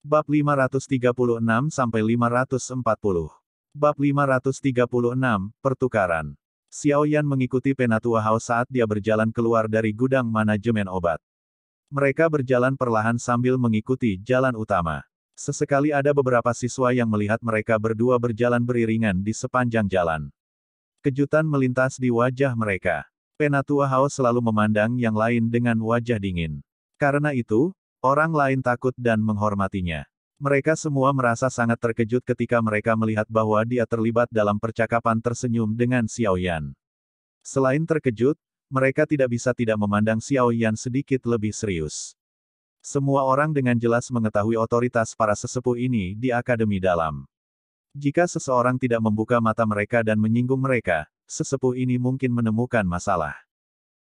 Bab 536 sampai 540. Bab 536, Pertukaran. Xiao Yan mengikuti Penatua Hao saat dia berjalan keluar dari gudang manajemen obat. Mereka berjalan perlahan sambil mengikuti jalan utama. Sesekali ada beberapa siswa yang melihat mereka berdua berjalan beriringan di sepanjang jalan. Kejutan melintas di wajah mereka. Penatua Hao selalu memandang yang lain dengan wajah dingin. Karena itu, Orang lain takut dan menghormatinya. Mereka semua merasa sangat terkejut ketika mereka melihat bahwa dia terlibat dalam percakapan tersenyum dengan Xiao Yan. Selain terkejut, mereka tidak bisa tidak memandang Xiao Yan sedikit lebih serius. Semua orang dengan jelas mengetahui otoritas para sesepuh ini di Akademi Dalam. Jika seseorang tidak membuka mata mereka dan menyinggung mereka, sesepuh ini mungkin menemukan masalah.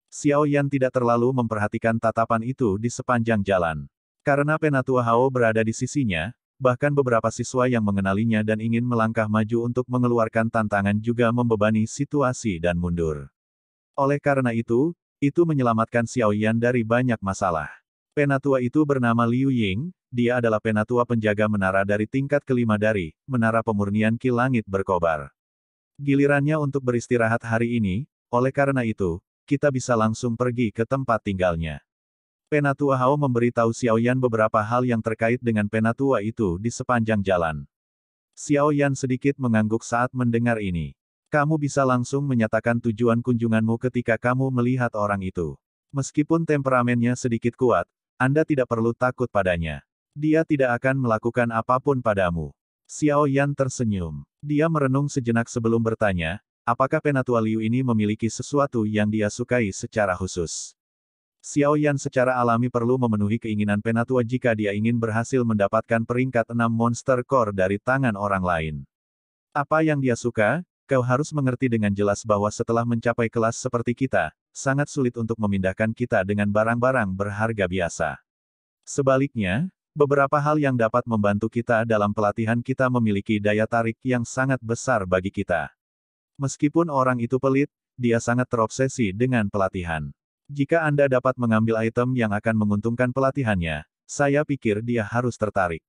Xiao Yan tidak terlalu memperhatikan tatapan itu di sepanjang jalan. Karena Penatua Hao berada di sisinya, bahkan beberapa siswa yang mengenalinya dan ingin melangkah maju untuk mengeluarkan tantangan juga membebani situasi dan mundur. Oleh karena itu, itu menyelamatkan Xiao Yan dari banyak masalah. Penatua itu bernama Liu Ying, dia adalah penatua penjaga menara dari tingkat kelima dari Menara Pemurnian Ki Langit Berkobar. Gilirannya untuk beristirahat hari ini, oleh karena itu, kita bisa langsung pergi ke tempat tinggalnya. Penatua Hao memberitahu Yan beberapa hal yang terkait dengan penatua itu di sepanjang jalan. Xiao Yan sedikit mengangguk saat mendengar ini. Kamu bisa langsung menyatakan tujuan kunjunganmu ketika kamu melihat orang itu. Meskipun temperamennya sedikit kuat, Anda tidak perlu takut padanya. Dia tidak akan melakukan apapun padamu. Xiao Yan tersenyum. Dia merenung sejenak sebelum bertanya, apakah penatua Liu ini memiliki sesuatu yang dia sukai secara khusus. Xiao Yan secara alami perlu memenuhi keinginan Penatua jika dia ingin berhasil mendapatkan peringkat enam Monster Core dari tangan orang lain. Apa yang dia suka, kau harus mengerti dengan jelas bahwa setelah mencapai kelas seperti kita, sangat sulit untuk memindahkan kita dengan barang-barang berharga biasa. Sebaliknya, beberapa hal yang dapat membantu kita dalam pelatihan kita memiliki daya tarik yang sangat besar bagi kita. Meskipun orang itu pelit, dia sangat terobsesi dengan pelatihan. Jika Anda dapat mengambil item yang akan menguntungkan pelatihannya, saya pikir dia harus tertarik.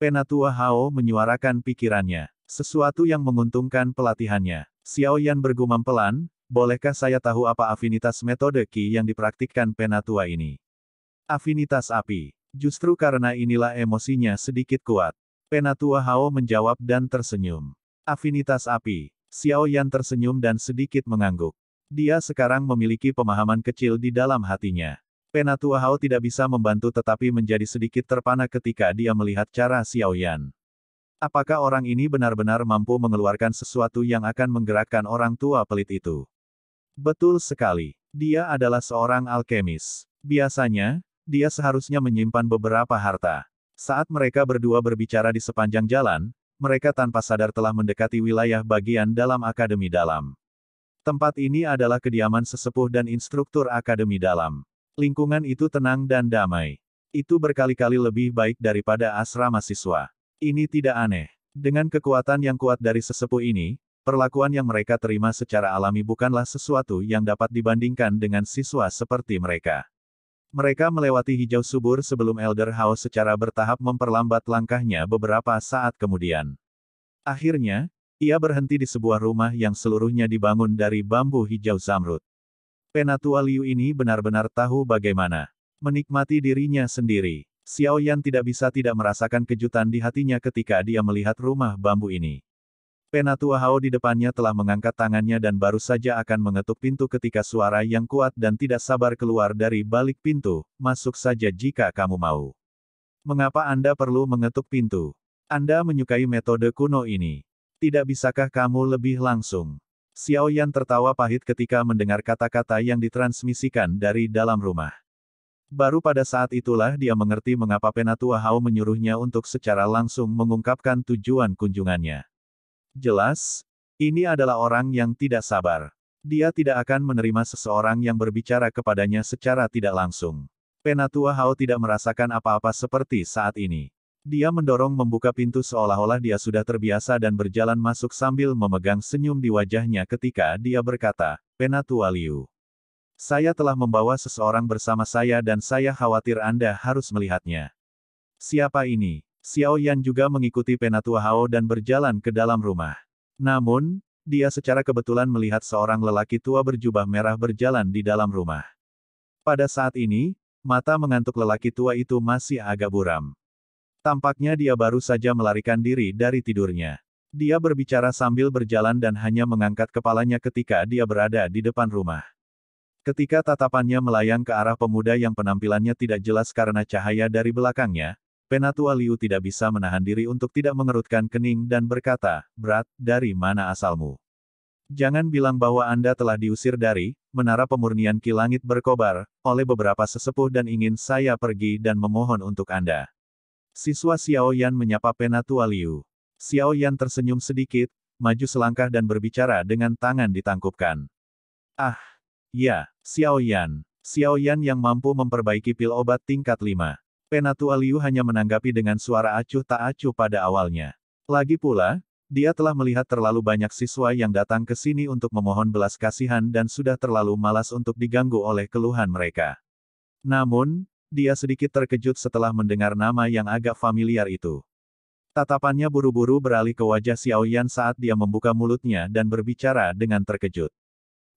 Penatua Hao menyuarakan pikirannya. Sesuatu yang menguntungkan pelatihannya. Xiao Yan bergumam pelan, bolehkah saya tahu apa afinitas metode Qi yang dipraktikkan penatua ini? Afinitas api. Justru karena inilah emosinya sedikit kuat. Penatua Hao menjawab dan tersenyum. Afinitas api. Xiao Yan tersenyum dan sedikit mengangguk. Dia sekarang memiliki pemahaman kecil di dalam hatinya. Penatua Hao tidak bisa membantu tetapi menjadi sedikit terpana ketika dia melihat cara Xiaoyan. Apakah orang ini benar-benar mampu mengeluarkan sesuatu yang akan menggerakkan orang tua pelit itu? Betul sekali. Dia adalah seorang alkemis. Biasanya, dia seharusnya menyimpan beberapa harta. Saat mereka berdua berbicara di sepanjang jalan, mereka tanpa sadar telah mendekati wilayah bagian dalam akademi dalam. Tempat ini adalah kediaman sesepuh dan instruktur akademi dalam. Lingkungan itu tenang dan damai. Itu berkali-kali lebih baik daripada asrama siswa. Ini tidak aneh. Dengan kekuatan yang kuat dari sesepuh ini, perlakuan yang mereka terima secara alami bukanlah sesuatu yang dapat dibandingkan dengan siswa seperti mereka. Mereka melewati hijau subur sebelum Elder House secara bertahap memperlambat langkahnya beberapa saat kemudian. Akhirnya, ia berhenti di sebuah rumah yang seluruhnya dibangun dari bambu hijau zamrud. Penatua Liu ini benar-benar tahu bagaimana menikmati dirinya sendiri. Xiao Yan tidak bisa tidak merasakan kejutan di hatinya ketika dia melihat rumah bambu ini. Penatua Hao di depannya telah mengangkat tangannya dan baru saja akan mengetuk pintu ketika suara yang kuat dan tidak sabar keluar dari balik pintu, masuk saja jika kamu mau. Mengapa Anda perlu mengetuk pintu? Anda menyukai metode kuno ini. Tidak bisakah kamu lebih langsung? Xiao Yan tertawa pahit ketika mendengar kata-kata yang ditransmisikan dari dalam rumah. Baru pada saat itulah dia mengerti mengapa Penatua Hao menyuruhnya untuk secara langsung mengungkapkan tujuan kunjungannya. Jelas, ini adalah orang yang tidak sabar. Dia tidak akan menerima seseorang yang berbicara kepadanya secara tidak langsung. Penatua Hao tidak merasakan apa-apa seperti saat ini. Dia mendorong membuka pintu seolah-olah dia sudah terbiasa dan berjalan masuk sambil memegang senyum di wajahnya ketika dia berkata, Penatua Liu. Saya telah membawa seseorang bersama saya dan saya khawatir Anda harus melihatnya. Siapa ini? Xiao Yan juga mengikuti Penatua Hao dan berjalan ke dalam rumah. Namun, dia secara kebetulan melihat seorang lelaki tua berjubah merah berjalan di dalam rumah. Pada saat ini, mata mengantuk lelaki tua itu masih agak buram. Tampaknya dia baru saja melarikan diri dari tidurnya. Dia berbicara sambil berjalan dan hanya mengangkat kepalanya ketika dia berada di depan rumah. Ketika tatapannya melayang ke arah pemuda yang penampilannya tidak jelas karena cahaya dari belakangnya, Penatua Liu tidak bisa menahan diri untuk tidak mengerutkan kening dan berkata, Berat, dari mana asalmu? Jangan bilang bahwa Anda telah diusir dari Menara Pemurnian Kilangit berkobar oleh beberapa sesepuh dan ingin saya pergi dan memohon untuk Anda. Siswa Xiao Yan menyapa Penatua Liu. Yan tersenyum sedikit, maju selangkah dan berbicara dengan tangan ditangkupkan. Ah, ya, Xiao Yan. Xiao Yan yang mampu memperbaiki pil obat tingkat 5. Penatua Liu hanya menanggapi dengan suara acuh tak acuh pada awalnya. Lagi pula, dia telah melihat terlalu banyak siswa yang datang ke sini untuk memohon belas kasihan dan sudah terlalu malas untuk diganggu oleh keluhan mereka. Namun, dia sedikit terkejut setelah mendengar nama yang agak familiar itu. Tatapannya buru-buru beralih ke wajah Xiao Yan saat dia membuka mulutnya dan berbicara dengan terkejut.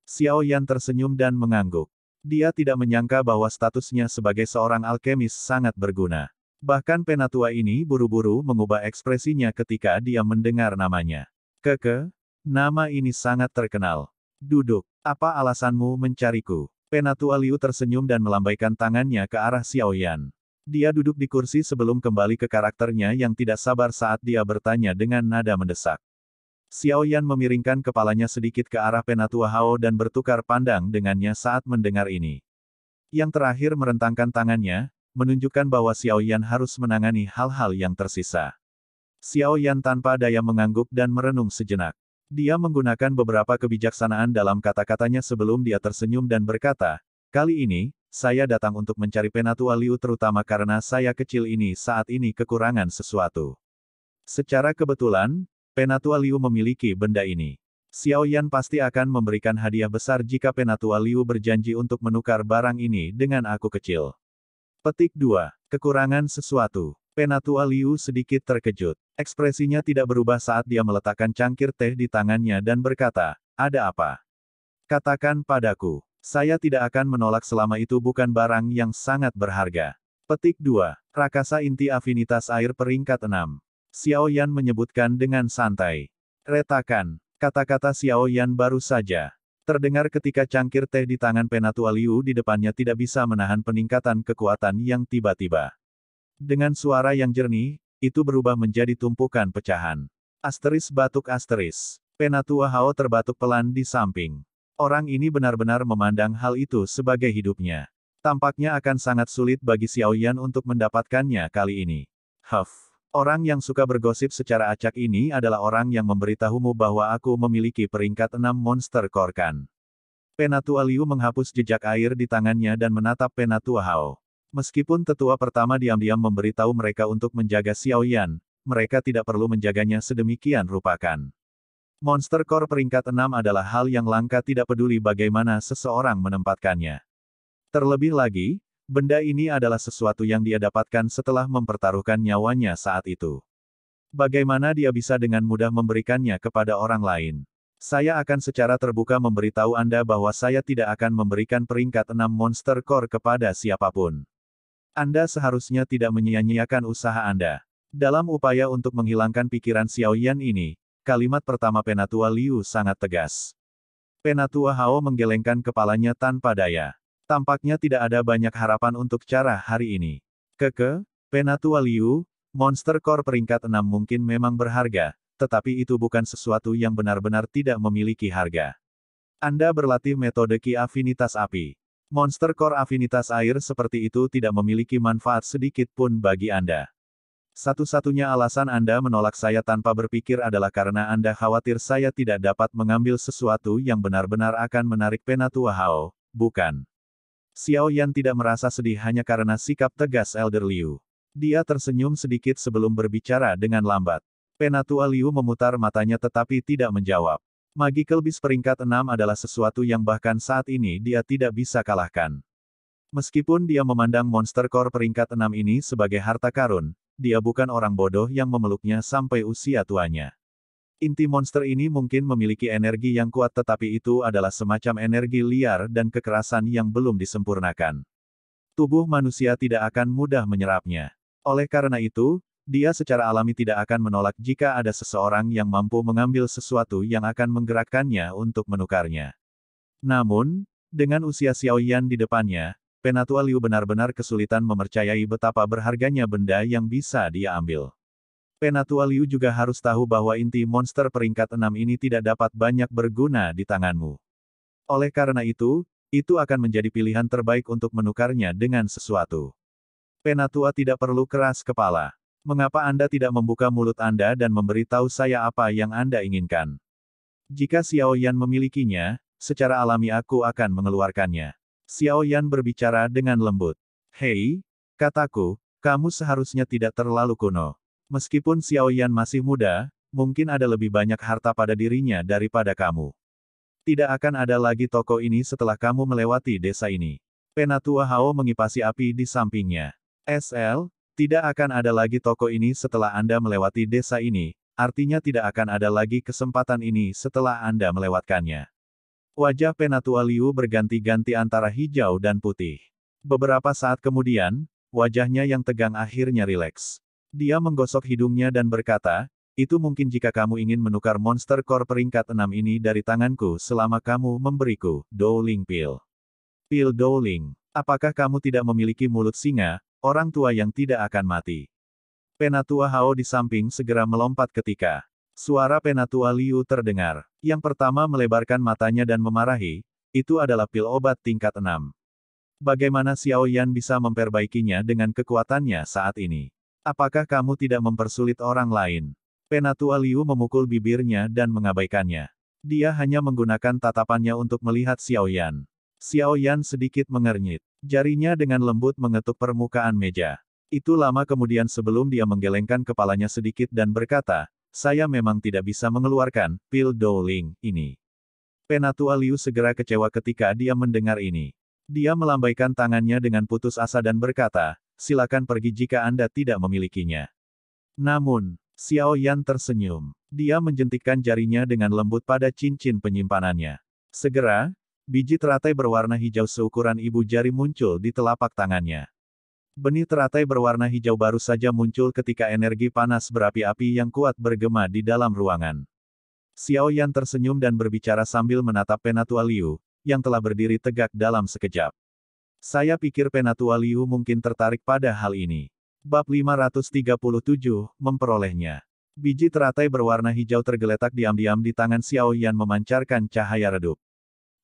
Xiao Yan tersenyum dan mengangguk. Dia tidak menyangka bahwa statusnya sebagai seorang alkemis sangat berguna. Bahkan penatua ini buru-buru mengubah ekspresinya ketika dia mendengar namanya. Keke, nama ini sangat terkenal. Duduk, apa alasanmu mencariku? Penatua Liu tersenyum dan melambaikan tangannya ke arah Xiao Yan. Dia duduk di kursi sebelum kembali ke karakternya yang tidak sabar saat dia bertanya dengan nada mendesak. Xiao Yan memiringkan kepalanya sedikit ke arah Penatua Hao dan bertukar pandang dengannya saat mendengar ini. Yang terakhir merentangkan tangannya, menunjukkan bahwa Xiao Yan harus menangani hal-hal yang tersisa. Xiao Yan tanpa daya mengangguk dan merenung sejenak. Dia menggunakan beberapa kebijaksanaan dalam kata-katanya sebelum dia tersenyum dan berkata, Kali ini, saya datang untuk mencari Penatua Liu terutama karena saya kecil ini saat ini kekurangan sesuatu. Secara kebetulan, Penatua Liu memiliki benda ini. Xiao Yan pasti akan memberikan hadiah besar jika Penatua Liu berjanji untuk menukar barang ini dengan aku kecil. Petik 2. Kekurangan sesuatu. Penatua Liu sedikit terkejut. Ekspresinya tidak berubah saat dia meletakkan cangkir teh di tangannya dan berkata, ada apa? Katakan padaku, saya tidak akan menolak selama itu bukan barang yang sangat berharga. Petik 2. Rakasa inti afinitas air peringkat 6. Xiao Yan menyebutkan dengan santai. Retakan, kata-kata Xiao Yan baru saja. Terdengar ketika cangkir teh di tangan Penatua Liu di depannya tidak bisa menahan peningkatan kekuatan yang tiba-tiba. Dengan suara yang jernih, itu berubah menjadi tumpukan pecahan. Asteris batuk asteris. Penatua Hao terbatuk pelan di samping. Orang ini benar-benar memandang hal itu sebagai hidupnya. Tampaknya akan sangat sulit bagi Xiao Yan untuk mendapatkannya kali ini. Huff. Orang yang suka bergosip secara acak ini adalah orang yang memberitahumu bahwa aku memiliki peringkat enam monster korkan. Penatua Liu menghapus jejak air di tangannya dan menatap Penatua Hao. Meskipun tetua pertama diam-diam memberitahu mereka untuk menjaga Xiao Yan, mereka tidak perlu menjaganya sedemikian rupakan. Monster Core peringkat 6 adalah hal yang langka tidak peduli bagaimana seseorang menempatkannya. Terlebih lagi, benda ini adalah sesuatu yang dia dapatkan setelah mempertaruhkan nyawanya saat itu. Bagaimana dia bisa dengan mudah memberikannya kepada orang lain? Saya akan secara terbuka memberitahu Anda bahwa saya tidak akan memberikan peringkat 6 Monster Core kepada siapapun. Anda seharusnya tidak menyia-nyiakan usaha Anda. Dalam upaya untuk menghilangkan pikiran Xiao Yan ini, kalimat pertama Penatua Liu sangat tegas. Penatua Hao menggelengkan kepalanya tanpa daya. Tampaknya tidak ada banyak harapan untuk cara hari ini. Keke, Penatua Liu, monster core peringkat 6 mungkin memang berharga, tetapi itu bukan sesuatu yang benar-benar tidak memiliki harga. Anda berlatih metode Ki Afinitas Api. Monster Core afinitas air seperti itu tidak memiliki manfaat sedikit pun bagi Anda. Satu-satunya alasan Anda menolak saya tanpa berpikir adalah karena Anda khawatir saya tidak dapat mengambil sesuatu yang benar-benar akan menarik Penatua Hao, bukan? Xiao Yan tidak merasa sedih hanya karena sikap tegas Elder Liu. Dia tersenyum sedikit sebelum berbicara dengan lambat. Penatua Liu memutar matanya tetapi tidak menjawab. Magical Beast peringkat 6 adalah sesuatu yang bahkan saat ini dia tidak bisa kalahkan. Meskipun dia memandang monster core peringkat 6 ini sebagai harta karun, dia bukan orang bodoh yang memeluknya sampai usia tuanya. Inti monster ini mungkin memiliki energi yang kuat tetapi itu adalah semacam energi liar dan kekerasan yang belum disempurnakan. Tubuh manusia tidak akan mudah menyerapnya. Oleh karena itu, dia secara alami tidak akan menolak jika ada seseorang yang mampu mengambil sesuatu yang akan menggerakkannya untuk menukarnya. Namun, dengan usia Xiao Yan di depannya, Penatua Liu benar-benar kesulitan memercayai betapa berharganya benda yang bisa dia ambil. Penatua Liu juga harus tahu bahwa inti monster peringkat 6 ini tidak dapat banyak berguna di tanganmu. Oleh karena itu, itu akan menjadi pilihan terbaik untuk menukarnya dengan sesuatu. Penatua tidak perlu keras kepala mengapa Anda tidak membuka mulut Anda dan memberitahu saya apa yang Anda inginkan? Jika Xiao Yan memilikinya, secara alami aku akan mengeluarkannya. Xiao Yan berbicara dengan lembut. Hei, kataku, kamu seharusnya tidak terlalu kuno. Meskipun Xiao Yan masih muda, mungkin ada lebih banyak harta pada dirinya daripada kamu. Tidak akan ada lagi toko ini setelah kamu melewati desa ini. Penatua Hao mengipasi api di sampingnya. SL, tidak akan ada lagi toko ini setelah Anda melewati desa ini, artinya tidak akan ada lagi kesempatan ini setelah Anda melewatkannya. Wajah Penatua Liu berganti-ganti antara hijau dan putih. Beberapa saat kemudian, wajahnya yang tegang akhirnya rileks. Dia menggosok hidungnya dan berkata, itu mungkin jika kamu ingin menukar monster core peringkat 6 ini dari tanganku selama kamu memberiku Dowling Pil. Pil Dowling, apakah kamu tidak memiliki mulut singa, orang tua yang tidak akan mati. Penatua Hao di samping segera melompat ketika suara Penatua Liu terdengar. Yang pertama melebarkan matanya dan memarahi, itu adalah pil obat tingkat 6. Bagaimana Xiao Yan bisa memperbaikinya dengan kekuatannya saat ini? Apakah kamu tidak mempersulit orang lain? Penatua Liu memukul bibirnya dan mengabaikannya. Dia hanya menggunakan tatapannya untuk melihat Xiao Yan. Xiao Yan sedikit mengernyit. Jarinya dengan lembut mengetuk permukaan meja. Itu lama kemudian sebelum dia menggelengkan kepalanya sedikit dan berkata, saya memang tidak bisa mengeluarkan pil Dowling ini. Penatua Liu segera kecewa ketika dia mendengar ini. Dia melambaikan tangannya dengan putus asa dan berkata, silakan pergi jika Anda tidak memilikinya. Namun, Xiao Yan tersenyum. Dia menjentikkan jarinya dengan lembut pada cincin penyimpanannya. Segera, Biji teratai berwarna hijau seukuran ibu jari muncul di telapak tangannya. Benih teratai berwarna hijau baru saja muncul ketika energi panas berapi-api yang kuat bergema di dalam ruangan. Xiao Yan tersenyum dan berbicara sambil menatap Penatua Liu, yang telah berdiri tegak dalam sekejap. Saya pikir Penatua Liu mungkin tertarik pada hal ini. Bab 537, memperolehnya. Biji teratai berwarna hijau tergeletak diam-diam di tangan Xiao Yan memancarkan cahaya redup.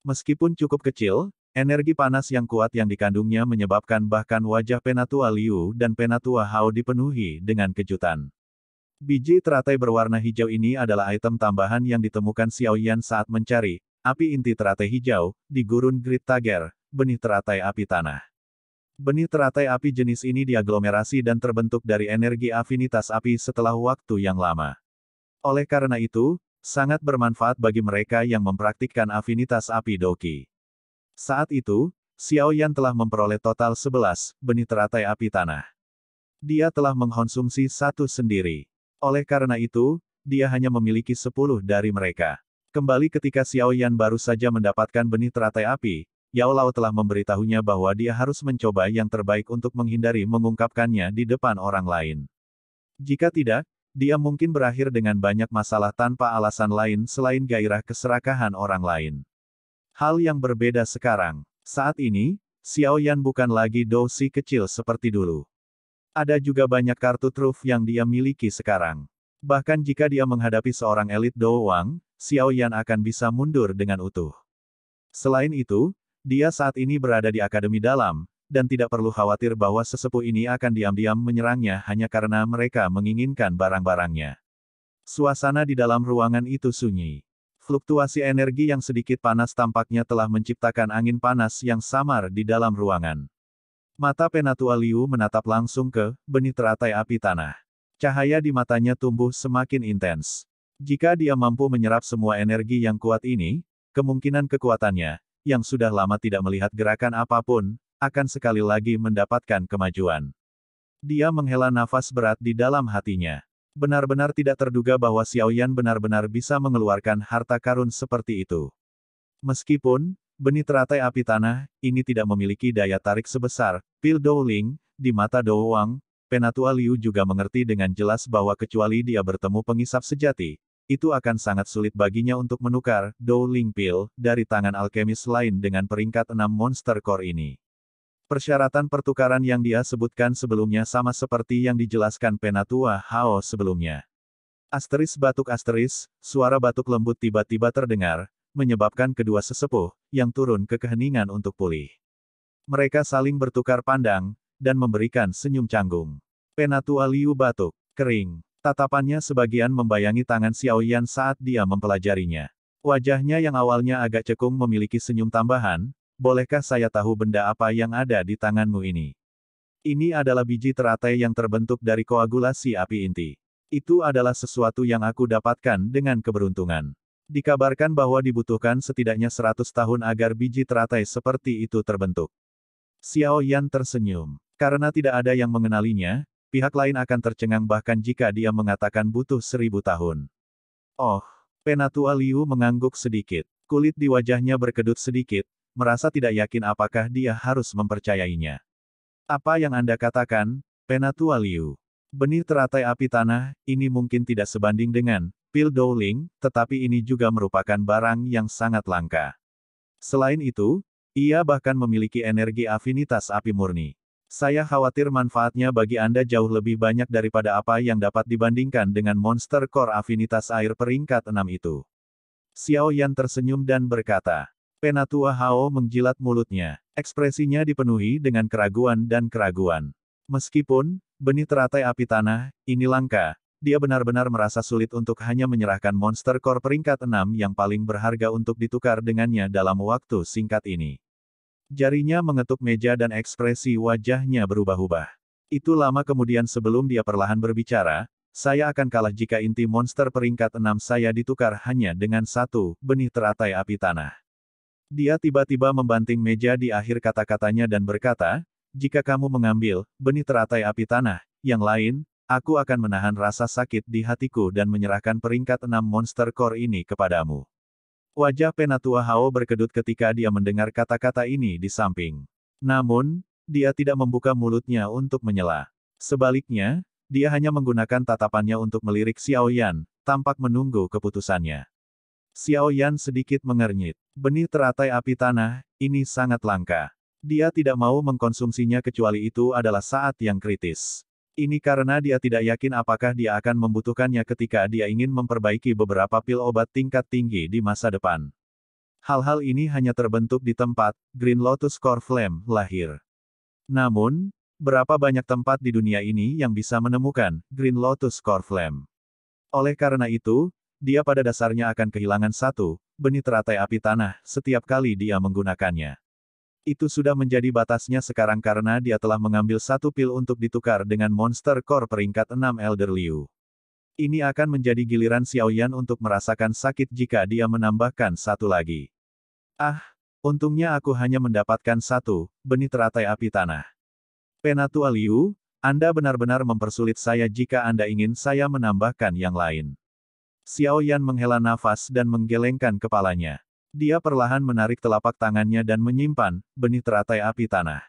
Meskipun cukup kecil, energi panas yang kuat yang dikandungnya menyebabkan bahkan wajah Penatua Liu dan Penatua Hao dipenuhi dengan kejutan. Biji teratai berwarna hijau ini adalah item tambahan yang ditemukan Xiao Yan saat mencari api inti teratai hijau di gurun Grit Tager, benih teratai api tanah. Benih teratai api jenis ini diaglomerasi dan terbentuk dari energi afinitas api setelah waktu yang lama. Oleh karena itu, sangat bermanfaat bagi mereka yang mempraktikkan afinitas api doki. Saat itu, Xiao Yan telah memperoleh total 11 benih teratai api tanah. Dia telah mengkonsumsi satu sendiri. Oleh karena itu, dia hanya memiliki 10 dari mereka. Kembali ketika Xiao Yan baru saja mendapatkan benih teratai api, Yao Lao telah memberitahunya bahwa dia harus mencoba yang terbaik untuk menghindari mengungkapkannya di depan orang lain. Jika tidak, dia mungkin berakhir dengan banyak masalah tanpa alasan lain selain gairah keserakahan orang lain. Hal yang berbeda sekarang, saat ini, Xiao Yan bukan lagi dosi kecil seperti dulu. Ada juga banyak kartu truf yang dia miliki sekarang. Bahkan jika dia menghadapi seorang elit Dou Wang, Xiao Yan akan bisa mundur dengan utuh. Selain itu, dia saat ini berada di Akademi Dalam, dan tidak perlu khawatir bahwa sesepuh ini akan diam-diam menyerangnya hanya karena mereka menginginkan barang-barangnya. Suasana di dalam ruangan itu sunyi. Fluktuasi energi yang sedikit panas tampaknya telah menciptakan angin panas yang samar di dalam ruangan. Mata Penatua Liu menatap langsung ke benih teratai api tanah. Cahaya di matanya tumbuh semakin intens. Jika dia mampu menyerap semua energi yang kuat ini, kemungkinan kekuatannya, yang sudah lama tidak melihat gerakan apapun, akan sekali lagi mendapatkan kemajuan. Dia menghela nafas berat di dalam hatinya. Benar-benar tidak terduga bahwa Xiaoyan benar-benar bisa mengeluarkan harta karun seperti itu. Meskipun, benih teratai api tanah, ini tidak memiliki daya tarik sebesar, Pil Douling, di mata Dou Wang, Penatua Liu juga mengerti dengan jelas bahwa kecuali dia bertemu pengisap sejati, itu akan sangat sulit baginya untuk menukar Dou Ling Pil dari tangan alkemis lain dengan peringkat enam monster core ini. Persyaratan pertukaran yang dia sebutkan sebelumnya sama seperti yang dijelaskan Penatua Hao sebelumnya. Asteris batuk asteris, suara batuk lembut tiba-tiba terdengar, menyebabkan kedua sesepuh, yang turun ke keheningan untuk pulih. Mereka saling bertukar pandang, dan memberikan senyum canggung. Penatua Liu batuk, kering. Tatapannya sebagian membayangi tangan Xiaoyan saat dia mempelajarinya. Wajahnya yang awalnya agak cekung memiliki senyum tambahan, bolehkah saya tahu benda apa yang ada di tanganmu ini? Ini adalah biji teratai yang terbentuk dari koagulasi api inti. Itu adalah sesuatu yang aku dapatkan dengan keberuntungan. Dikabarkan bahwa dibutuhkan setidaknya 100 tahun agar biji teratai seperti itu terbentuk. Xiao Yan tersenyum. Karena tidak ada yang mengenalinya, pihak lain akan tercengang bahkan jika dia mengatakan butuh seribu tahun. Oh, Penatua Liu mengangguk sedikit. Kulit di wajahnya berkedut sedikit, merasa tidak yakin apakah dia harus mempercayainya. Apa yang Anda katakan, Penatua Liu? Benih teratai api tanah, ini mungkin tidak sebanding dengan pil Dowling, tetapi ini juga merupakan barang yang sangat langka. Selain itu, ia bahkan memiliki energi afinitas api murni. Saya khawatir manfaatnya bagi Anda jauh lebih banyak daripada apa yang dapat dibandingkan dengan monster core afinitas air peringkat 6 itu. Xiao Yan tersenyum dan berkata, Penatua Hao menjilat mulutnya. Ekspresinya dipenuhi dengan keraguan dan keraguan. Meskipun, benih teratai api tanah, ini langka. Dia benar-benar merasa sulit untuk hanya menyerahkan monster core peringkat 6 yang paling berharga untuk ditukar dengannya dalam waktu singkat ini. Jarinya mengetuk meja dan ekspresi wajahnya berubah-ubah. Itu lama kemudian sebelum dia perlahan berbicara, saya akan kalah jika inti monster peringkat 6 saya ditukar hanya dengan satu benih teratai api tanah. Dia tiba-tiba membanting meja di akhir kata-katanya dan berkata, jika kamu mengambil benih teratai api tanah, yang lain, aku akan menahan rasa sakit di hatiku dan menyerahkan peringkat enam monster core ini kepadamu. Wajah Penatua Hao berkedut ketika dia mendengar kata-kata ini di samping. Namun, dia tidak membuka mulutnya untuk menyela. Sebaliknya, dia hanya menggunakan tatapannya untuk melirik Xiao Yan, tampak menunggu keputusannya. Xiao Yan sedikit mengernyit. Benih teratai api tanah, ini sangat langka. Dia tidak mau mengkonsumsinya kecuali itu adalah saat yang kritis. Ini karena dia tidak yakin apakah dia akan membutuhkannya ketika dia ingin memperbaiki beberapa pil obat tingkat tinggi di masa depan. Hal-hal ini hanya terbentuk di tempat Green Lotus Core Flame lahir. Namun, berapa banyak tempat di dunia ini yang bisa menemukan Green Lotus Core Flame? Oleh karena itu, dia pada dasarnya akan kehilangan satu, benih teratai api tanah, setiap kali dia menggunakannya. Itu sudah menjadi batasnya sekarang karena dia telah mengambil satu pil untuk ditukar dengan monster core peringkat 6 Elder Liu. Ini akan menjadi giliran Xiaoyan untuk merasakan sakit jika dia menambahkan satu lagi. Ah, untungnya aku hanya mendapatkan satu, benih teratai api tanah. Penatua Liu, Anda benar-benar mempersulit saya jika Anda ingin saya menambahkan yang lain. Xiao Yan menghela nafas dan menggelengkan kepalanya. Dia perlahan menarik telapak tangannya dan menyimpan benih teratai api tanah.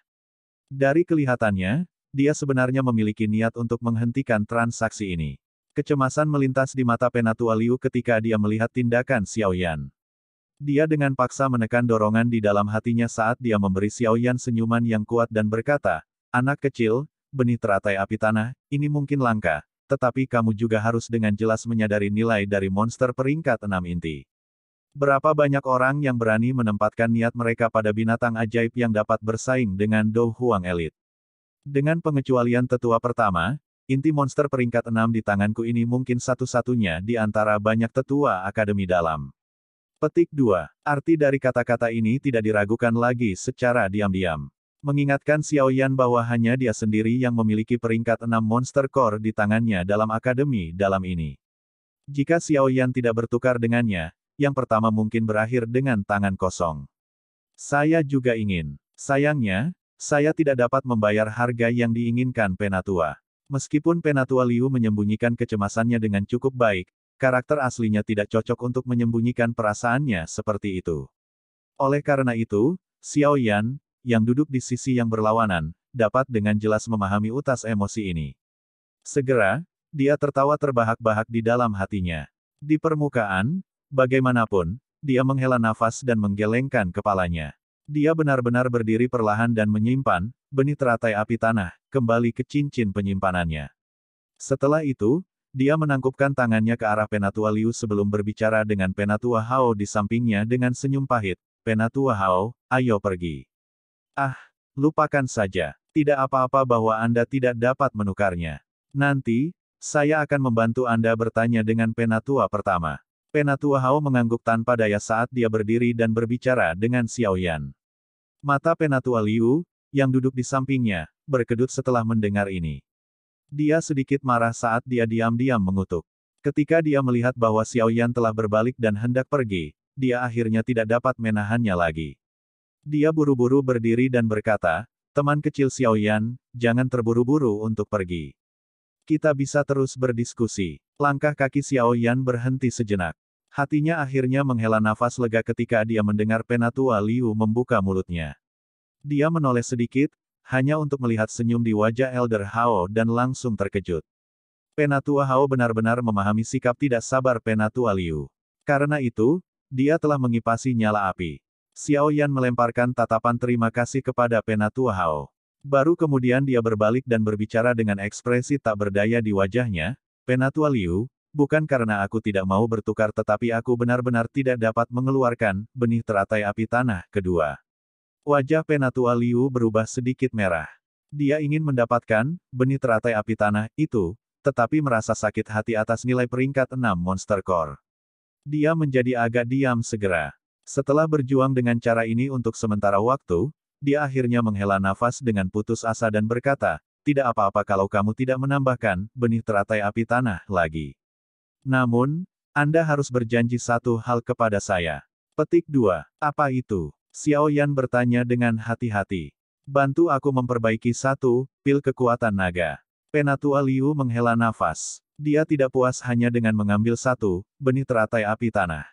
Dari kelihatannya, dia sebenarnya memiliki niat untuk menghentikan transaksi ini. Kecemasan melintas di mata Penatua Liu ketika dia melihat tindakan Xiao Yan. Dia dengan paksa menekan dorongan di dalam hatinya saat dia memberi Xiao Yan senyuman yang kuat dan berkata, Anak kecil, benih teratai api tanah, ini mungkin langka, tetapi kamu juga harus dengan jelas menyadari nilai dari monster peringkat enam inti. Berapa banyak orang yang berani menempatkan niat mereka pada binatang ajaib yang dapat bersaing dengan Dou Huang elit? Dengan pengecualian tetua pertama, inti monster peringkat enam di tanganku ini mungkin satu-satunya di antara banyak tetua akademi dalam. Petik 2. Arti dari kata-kata ini tidak diragukan lagi secara diam-diam mengingatkan Xiao Yan bahwa hanya dia sendiri yang memiliki peringkat 6 Monster Core di tangannya dalam akademi dalam ini. Jika Xiao Yan tidak bertukar dengannya, yang pertama mungkin berakhir dengan tangan kosong. Saya juga ingin. Sayangnya, saya tidak dapat membayar harga yang diinginkan Penatua. Meskipun Penatua Liu menyembunyikan kecemasannya dengan cukup baik, karakter aslinya tidak cocok untuk menyembunyikan perasaannya seperti itu. Oleh karena itu, Xiao Yan, yang duduk di sisi yang berlawanan, dapat dengan jelas memahami utas emosi ini. Segera, dia tertawa terbahak-bahak di dalam hatinya. Di permukaan, bagaimanapun, dia menghela nafas dan menggelengkan kepalanya. Dia benar-benar berdiri perlahan dan menyimpan, benih teratai api tanah, kembali ke cincin penyimpanannya. Setelah itu, dia menangkupkan tangannya ke arah Penatua Liu sebelum berbicara dengan Penatua Hao di sampingnya dengan senyum pahit. Penatua Hao, ayo pergi. Ah, lupakan saja. Tidak apa-apa bahwa Anda tidak dapat menukarnya. Nanti, saya akan membantu Anda bertanya dengan penatua pertama. Penatua Hao mengangguk tanpa daya saat dia berdiri dan berbicara dengan Xiao Yan. Mata penatua Liu, yang duduk di sampingnya, berkedut setelah mendengar ini. Dia sedikit marah saat dia diam-diam mengutuk. Ketika dia melihat bahwa Xiao Yan telah berbalik dan hendak pergi, dia akhirnya tidak dapat menahannya lagi. Dia buru-buru berdiri dan berkata, teman kecil Xiao Yan, jangan terburu-buru untuk pergi. Kita bisa terus berdiskusi. Langkah kaki Xiao Yan berhenti sejenak. Hatinya akhirnya menghela nafas lega ketika dia mendengar penatua Liu membuka mulutnya. Dia menoleh sedikit, hanya untuk melihat senyum di wajah Elder Hao dan langsung terkejut. Penatua Hao benar-benar memahami sikap tidak sabar Penatua Liu. Karena itu, dia telah mengipasi nyala api. Xiao Yan melemparkan tatapan terima kasih kepada Penatua Hao. Baru kemudian dia berbalik dan berbicara dengan ekspresi tak berdaya di wajahnya, Penatua Liu, bukan karena aku tidak mau bertukar tetapi aku benar-benar tidak dapat mengeluarkan benih teratai api tanah kedua. Wajah Penatua Liu berubah sedikit merah. Dia ingin mendapatkan benih teratai api tanah itu, tetapi merasa sakit hati atas nilai peringkat 6 Monster Core. Dia menjadi agak diam segera. Setelah berjuang dengan cara ini untuk sementara waktu, dia akhirnya menghela nafas dengan putus asa dan berkata, tidak apa-apa kalau kamu tidak menambahkan benih teratai api tanah lagi. Namun, Anda harus berjanji satu hal kepada saya. Petik 2. Apa itu? Xiao Yan bertanya dengan hati-hati. Bantu aku memperbaiki satu, pil kekuatan naga. Penatua Liu menghela nafas. Dia tidak puas hanya dengan mengambil satu, benih teratai api tanah.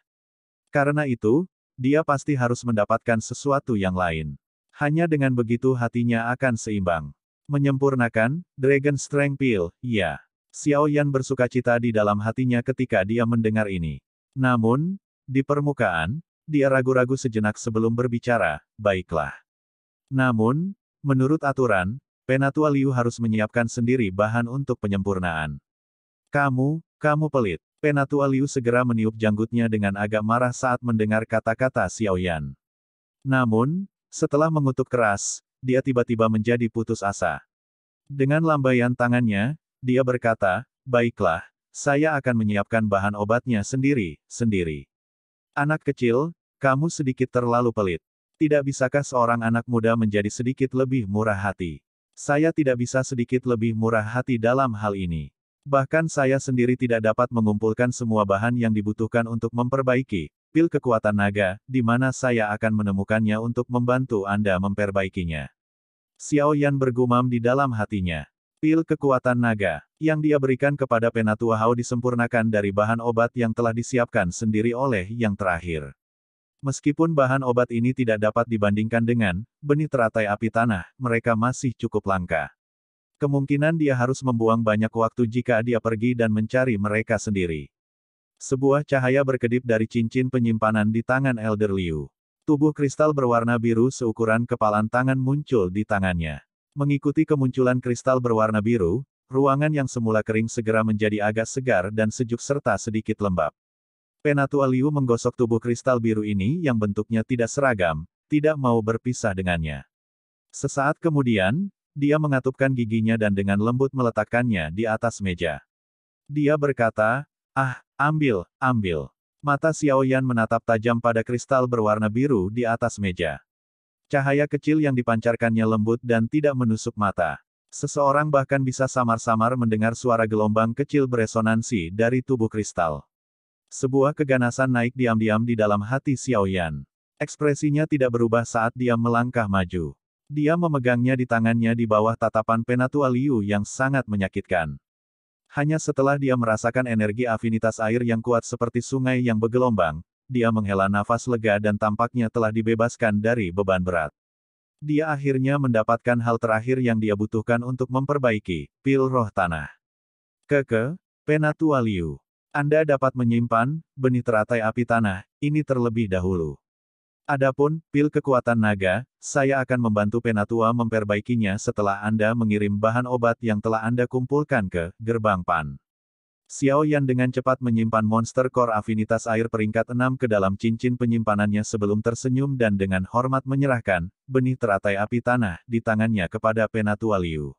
Karena itu, dia pasti harus mendapatkan sesuatu yang lain. Hanya dengan begitu hatinya akan seimbang. Menyempurnakan, Dragon Strength Pill, ya. Xiao Yan bersuka cita di dalam hatinya ketika dia mendengar ini. Namun, di permukaan, dia ragu-ragu sejenak sebelum berbicara, baiklah. Namun, menurut aturan, Penatua Liu harus menyiapkan sendiri bahan untuk penyempurnaan. Kamu, kamu pelit. Penatua Liu segera meniup janggutnya dengan agak marah saat mendengar kata-kata Xiaoyan. Namun, setelah mengutuk keras, dia tiba-tiba menjadi putus asa. Dengan lambaian tangannya, dia berkata, Baiklah, saya akan menyiapkan bahan obatnya sendiri, sendiri. Anak kecil, kamu sedikit terlalu pelit. Tidak bisakah seorang anak muda menjadi sedikit lebih murah hati? Saya tidak bisa sedikit lebih murah hati dalam hal ini. Bahkan saya sendiri tidak dapat mengumpulkan semua bahan yang dibutuhkan untuk memperbaiki pil kekuatan naga, di mana saya akan menemukannya untuk membantu Anda memperbaikinya. Xiao Yan bergumam di dalam hatinya. Pil kekuatan naga, yang dia berikan kepada Penatua Hao disempurnakan dari bahan obat yang telah disiapkan sendiri oleh yang terakhir. Meskipun bahan obat ini tidak dapat dibandingkan dengan benih teratai api tanah, mereka masih cukup langka. Kemungkinan dia harus membuang banyak waktu jika dia pergi dan mencari mereka sendiri. Sebuah cahaya berkedip dari cincin penyimpanan di tangan Elder Liu. Tubuh kristal berwarna biru seukuran kepalan tangan muncul di tangannya. Mengikuti kemunculan kristal berwarna biru, ruangan yang semula kering segera menjadi agak segar dan sejuk serta sedikit lembab. Penatua Liu menggosok tubuh kristal biru ini yang bentuknya tidak seragam, tidak mau berpisah dengannya. Sesaat kemudian, dia mengatupkan giginya dan dengan lembut meletakkannya di atas meja. Dia berkata, Ah, ambil, ambil. Mata Xiao Yan menatap tajam pada kristal berwarna biru di atas meja. Cahaya kecil yang dipancarkannya lembut dan tidak menusuk mata. Seseorang bahkan bisa samar-samar mendengar suara gelombang kecil beresonansi dari tubuh kristal. Sebuah keganasan naik diam-diam di dalam hati Xiao Yan. Ekspresinya tidak berubah saat dia melangkah maju. Dia memegangnya di tangannya di bawah tatapan penatua Liu yang sangat menyakitkan. Hanya setelah dia merasakan energi afinitas air yang kuat seperti sungai yang bergelombang, dia menghela nafas lega dan tampaknya telah dibebaskan dari beban berat. Dia akhirnya mendapatkan hal terakhir yang dia butuhkan untuk memperbaiki, pil roh tanah. Keke, Penatua Liu. Anda dapat menyimpan, benih teratai api tanah, ini terlebih dahulu. Adapun, pil kekuatan naga, saya akan membantu Penatua memperbaikinya setelah Anda mengirim bahan obat yang telah Anda kumpulkan ke gerbang Pan. Xiao Yan dengan cepat menyimpan monster core afinitas air peringkat 6 ke dalam cincin penyimpanannya sebelum tersenyum dan dengan hormat menyerahkan benih teratai api tanah di tangannya kepada Penatua Liu.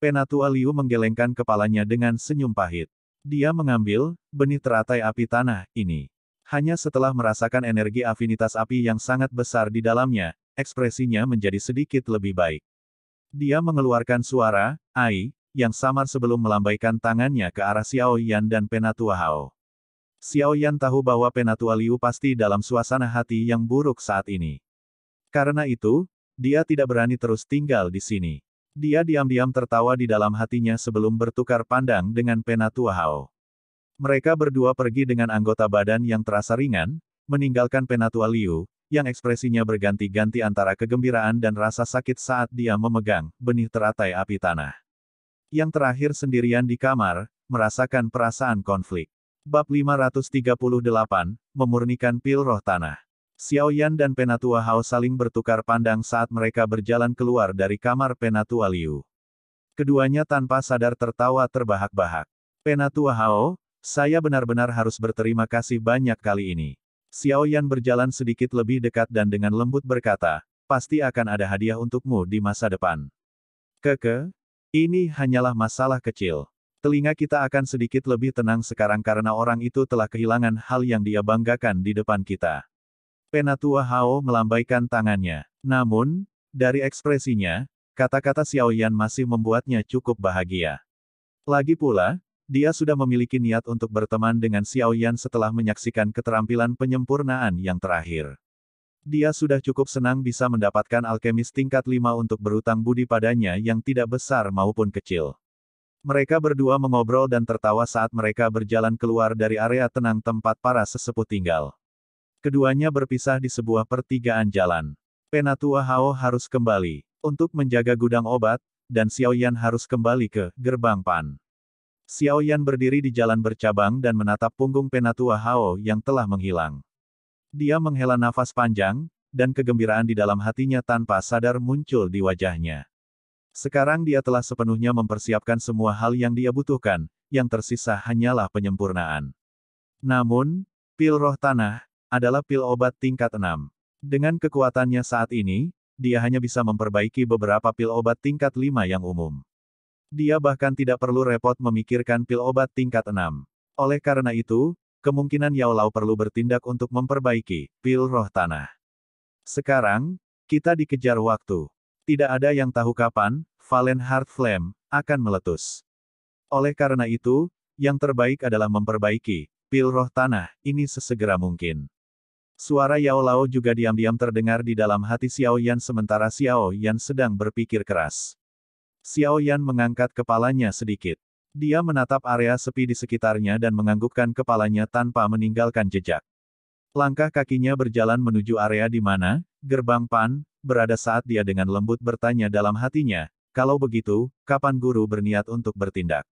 Penatua Liu menggelengkan kepalanya dengan senyum pahit. Dia mengambil benih teratai api tanah ini. Hanya setelah merasakan energi afinitas api yang sangat besar di dalamnya, ekspresinya menjadi sedikit lebih baik. Dia mengeluarkan suara, Ai, yang samar sebelum melambaikan tangannya ke arah Xiao Yan dan Penatua Hao. Xiao Yan tahu bahwa Penatua Liu pasti dalam suasana hati yang buruk saat ini. Karena itu, dia tidak berani terus tinggal di sini. Dia diam-diam tertawa di dalam hatinya sebelum bertukar pandang dengan Penatua Hao. Mereka berdua pergi dengan anggota badan yang terasa ringan, meninggalkan Penatua Liu, yang ekspresinya berganti-ganti antara kegembiraan dan rasa sakit saat dia memegang benih teratai api tanah. Yang terakhir sendirian di kamar, merasakan perasaan konflik. Bab 538, Memurnikan Pil Roh Tanah. Xiao Yan dan Penatua Hao saling bertukar pandang saat mereka berjalan keluar dari kamar Penatua Liu. Keduanya tanpa sadar tertawa terbahak-bahak. Penatua Hao, saya benar-benar harus berterima kasih banyak kali ini. Xiao Yan berjalan sedikit lebih dekat dan dengan lembut berkata, pasti akan ada hadiah untukmu di masa depan. Keke, ini hanyalah masalah kecil. Telinga kita akan sedikit lebih tenang sekarang karena orang itu telah kehilangan hal yang dia banggakan di depan kita. Penatua Hao melambaikan tangannya. Namun, dari ekspresinya, kata-kata Xiao Yan masih membuatnya cukup bahagia. Lagi pula, dia sudah memiliki niat untuk berteman dengan Xiao Yan setelah menyaksikan keterampilan penyempurnaan yang terakhir. Dia sudah cukup senang bisa mendapatkan alkemis tingkat 5 untuk berutang budi padanya yang tidak besar maupun kecil. Mereka berdua mengobrol dan tertawa saat mereka berjalan keluar dari area tenang tempat para sesepuh tinggal. Keduanya berpisah di sebuah pertigaan jalan. Penatua Hao harus kembali untuk menjaga gudang obat, dan Xiao Yan harus kembali ke gerbang Pan. Xiao Yan berdiri di jalan bercabang dan menatap punggung penatua Hao yang telah menghilang. Dia menghela nafas panjang, dan kegembiraan di dalam hatinya tanpa sadar muncul di wajahnya. Sekarang dia telah sepenuhnya mempersiapkan semua hal yang dia butuhkan, yang tersisa hanyalah penyempurnaan. Namun, pil roh tanah adalah pil obat tingkat 6. Dengan kekuatannya saat ini, dia hanya bisa memperbaiki beberapa pil obat tingkat 5 yang umum. Dia bahkan tidak perlu repot memikirkan pil obat tingkat 6. Oleh karena itu, kemungkinan Yao Lao perlu bertindak untuk memperbaiki pil roh tanah. Sekarang, kita dikejar waktu. Tidak ada yang tahu kapan, Valen Heart Flame, akan meletus. Oleh karena itu, yang terbaik adalah memperbaiki pil roh tanah ini sesegera mungkin. Suara Yao Lao juga diam-diam terdengar di dalam hati Xiao Yan sementara Xiao Yan sedang berpikir keras. Xiao Yan mengangkat kepalanya sedikit. Dia menatap area sepi di sekitarnya dan menganggukkan kepalanya tanpa meninggalkan jejak. Langkah kakinya berjalan menuju area di mana, gerbang Pan, berada saat dia dengan lembut bertanya dalam hatinya, kalau begitu, kapan guru berniat untuk bertindak?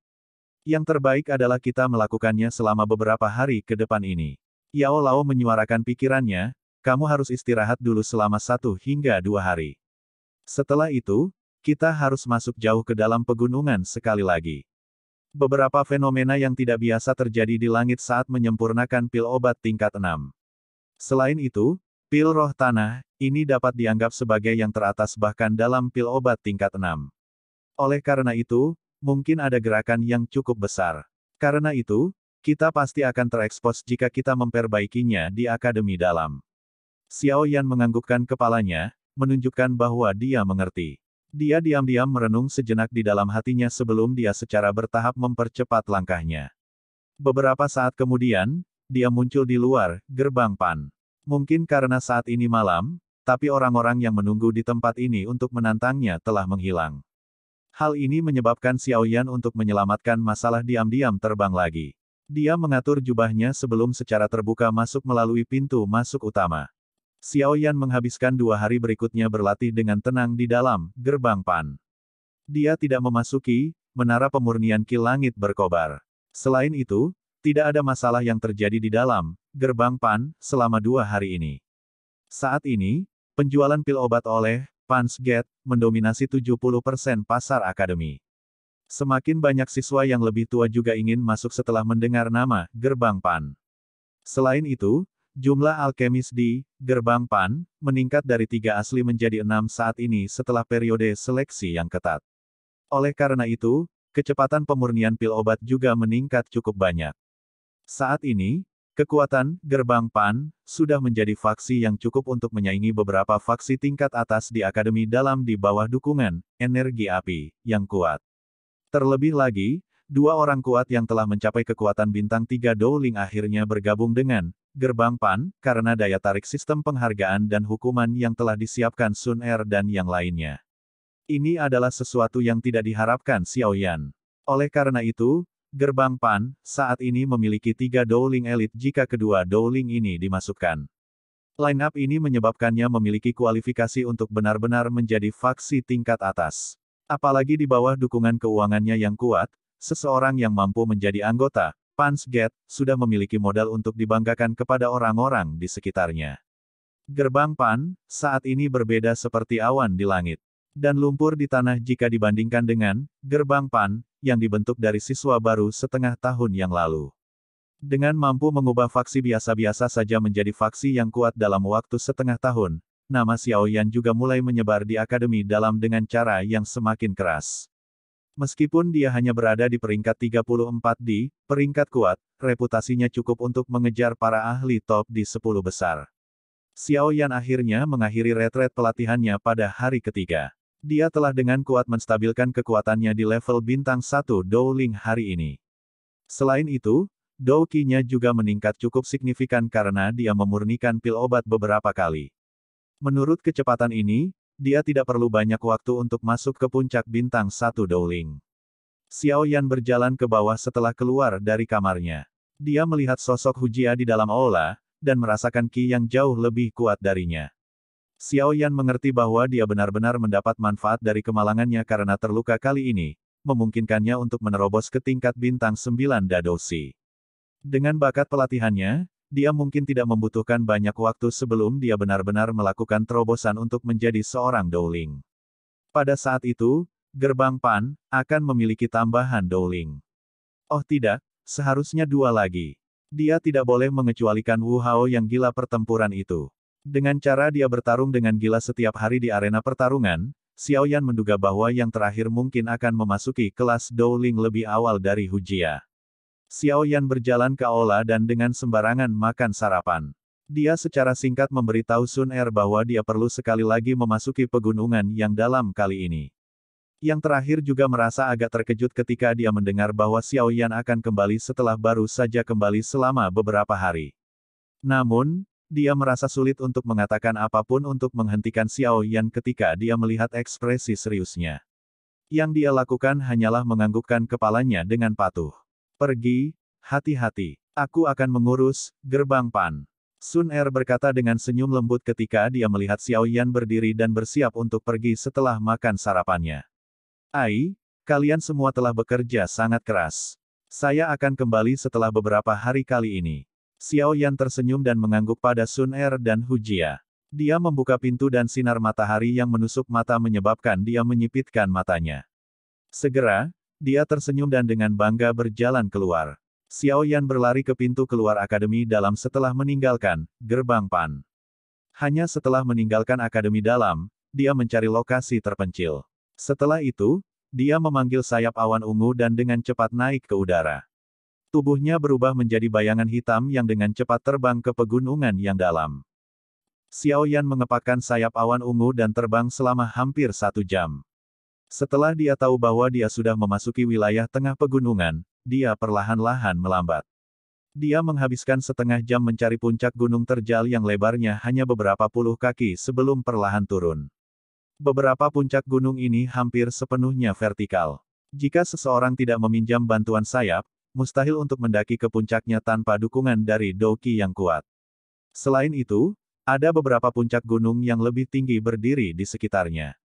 Yang terbaik adalah kita melakukannya selama beberapa hari ke depan ini. Yao Lao menyuarakan pikirannya, kamu harus istirahat dulu selama satu hingga dua hari. Setelah itu, kita harus masuk jauh ke dalam pegunungan sekali lagi. Beberapa fenomena yang tidak biasa terjadi di langit saat menyempurnakan pil obat tingkat 6. Selain itu, pil roh tanah, ini dapat dianggap sebagai yang teratas bahkan dalam pil obat tingkat 6. Oleh karena itu, mungkin ada gerakan yang cukup besar. Karena itu, kita pasti akan terekspos jika kita memperbaikinya di akademi dalam. Xiao Yan menganggukkan kepalanya, menunjukkan bahwa dia mengerti. Dia diam-diam merenung sejenak di dalam hatinya sebelum dia secara bertahap mempercepat langkahnya. Beberapa saat kemudian, dia muncul di luar gerbang Pan. Mungkin karena saat ini malam, tapi orang-orang yang menunggu di tempat ini untuk menantangnya telah menghilang. Hal ini menyebabkan Xiao Yan untuk menyelamatkan masalah diam-diam terbang lagi. Dia mengatur jubahnya sebelum secara terbuka masuk melalui pintu masuk utama. Xiao Yan menghabiskan dua hari berikutnya berlatih dengan tenang di dalam gerbang Pan. Dia tidak memasuki menara pemurnian Kilangit berkobar. Selain itu, tidak ada masalah yang terjadi di dalam gerbang Pan selama dua hari ini. Saat ini, penjualan pil obat oleh Pan's Get mendominasi 70% pasar akademi. Semakin banyak siswa yang lebih tua juga ingin masuk setelah mendengar nama Gerbang Pan. Selain itu, Jumlah alkemis di gerbang PAN meningkat dari tiga asli menjadi enam saat ini setelah periode seleksi yang ketat. Oleh karena itu, kecepatan pemurnian pil obat juga meningkat cukup banyak. Saat ini, kekuatan gerbang PAN sudah menjadi faksi yang cukup untuk menyaingi beberapa faksi tingkat atas di akademi dalam di bawah dukungan energi api yang kuat. Terlebih lagi, Dua orang kuat yang telah mencapai kekuatan bintang tiga Dowling akhirnya bergabung dengan Gerbang Pan, karena daya tarik sistem penghargaan dan hukuman yang telah disiapkan Sun Er dan yang lainnya. Ini adalah sesuatu yang tidak diharapkan Xiao Yan. Oleh karena itu, Gerbang Pan, saat ini memiliki tiga Dowling elit jika kedua Dowling ini dimasukkan. Line-up ini menyebabkannya memiliki kualifikasi untuk benar-benar menjadi faksi tingkat atas. Apalagi di bawah dukungan keuangannya yang kuat, Seseorang yang mampu menjadi anggota, Pans Get sudah memiliki modal untuk dibanggakan kepada orang-orang di sekitarnya. Gerbang Pan, saat ini berbeda seperti awan di langit. Dan lumpur di tanah jika dibandingkan dengan, gerbang Pan, yang dibentuk dari siswa baru setengah tahun yang lalu. Dengan mampu mengubah faksi biasa-biasa saja menjadi faksi yang kuat dalam waktu setengah tahun, nama Xiao Yan juga mulai menyebar di akademi dalam dengan cara yang semakin keras. Meskipun dia hanya berada di peringkat 34 di peringkat kuat, reputasinya cukup untuk mengejar para ahli top di 10 besar. Xiao Yan akhirnya mengakhiri retret pelatihannya pada hari ketiga. Dia telah dengan kuat menstabilkan kekuatannya di level bintang 1 Ling hari ini. Selain itu, Doukinya juga meningkat cukup signifikan karena dia memurnikan pil obat beberapa kali. Menurut kecepatan ini, dia tidak perlu banyak waktu untuk masuk ke puncak bintang satu Dowling. Xiao Yan berjalan ke bawah setelah keluar dari kamarnya. Dia melihat sosok Hujia di dalam aula, dan merasakan Qi yang jauh lebih kuat darinya. Xiao Yan mengerti bahwa dia benar-benar mendapat manfaat dari kemalangannya karena terluka kali ini, memungkinkannya untuk menerobos ke tingkat bintang sembilan Dadosi. Dengan bakat pelatihannya, dia mungkin tidak membutuhkan banyak waktu sebelum dia benar-benar melakukan terobosan untuk menjadi seorang Dowling. Pada saat itu, gerbang Pan akan memiliki tambahan Dowling. Oh tidak, seharusnya dua lagi. Dia tidak boleh mengecualikan Wu Hao yang gila pertempuran itu. Dengan cara dia bertarung dengan gila setiap hari di arena pertarungan, Xiao Yan menduga bahwa yang terakhir mungkin akan memasuki kelas Dowling lebih awal dari Hujia. Xiao Yan berjalan ke aula dan dengan sembarangan makan sarapan. Dia secara singkat memberitahu Sun Er bahwa dia perlu sekali lagi memasuki pegunungan yang dalam kali ini. Yang terakhir juga merasa agak terkejut ketika dia mendengar bahwa Xiao Yan akan kembali setelah baru saja kembali selama beberapa hari. Namun, dia merasa sulit untuk mengatakan apapun untuk menghentikan Xiao Yan ketika dia melihat ekspresi seriusnya. Yang dia lakukan hanyalah menganggukkan kepalanya dengan patuh. Pergi, hati-hati. Aku akan mengurus, gerbang Pan. Sun Er berkata dengan senyum lembut ketika dia melihat Xiao Yan berdiri dan bersiap untuk pergi setelah makan sarapannya. Ai, kalian semua telah bekerja sangat keras. Saya akan kembali setelah beberapa hari kali ini. Xiao Yan tersenyum dan mengangguk pada Sun Er dan Hu Jia. Dia membuka pintu dan sinar matahari yang menusuk mata menyebabkan dia menyipitkan matanya. Segera, dia tersenyum dan dengan bangga berjalan keluar. Xiao Yan berlari ke pintu keluar akademi dalam setelah meninggalkan gerbang Pan. Hanya setelah meninggalkan akademi dalam, dia mencari lokasi terpencil. Setelah itu, dia memanggil sayap awan ungu dan dengan cepat naik ke udara. Tubuhnya berubah menjadi bayangan hitam yang dengan cepat terbang ke pegunungan yang dalam. Xiao Yan mengepakkan sayap awan ungu dan terbang selama hampir satu jam. Setelah dia tahu bahwa dia sudah memasuki wilayah tengah pegunungan, dia perlahan-lahan melambat. Dia menghabiskan setengah jam mencari puncak gunung terjal yang lebarnya hanya beberapa puluh kaki sebelum perlahan turun. Beberapa puncak gunung ini hampir sepenuhnya vertikal. Jika seseorang tidak meminjam bantuan sayap, mustahil untuk mendaki ke puncaknya tanpa dukungan dari doki yang kuat. Selain itu, ada beberapa puncak gunung yang lebih tinggi berdiri di sekitarnya.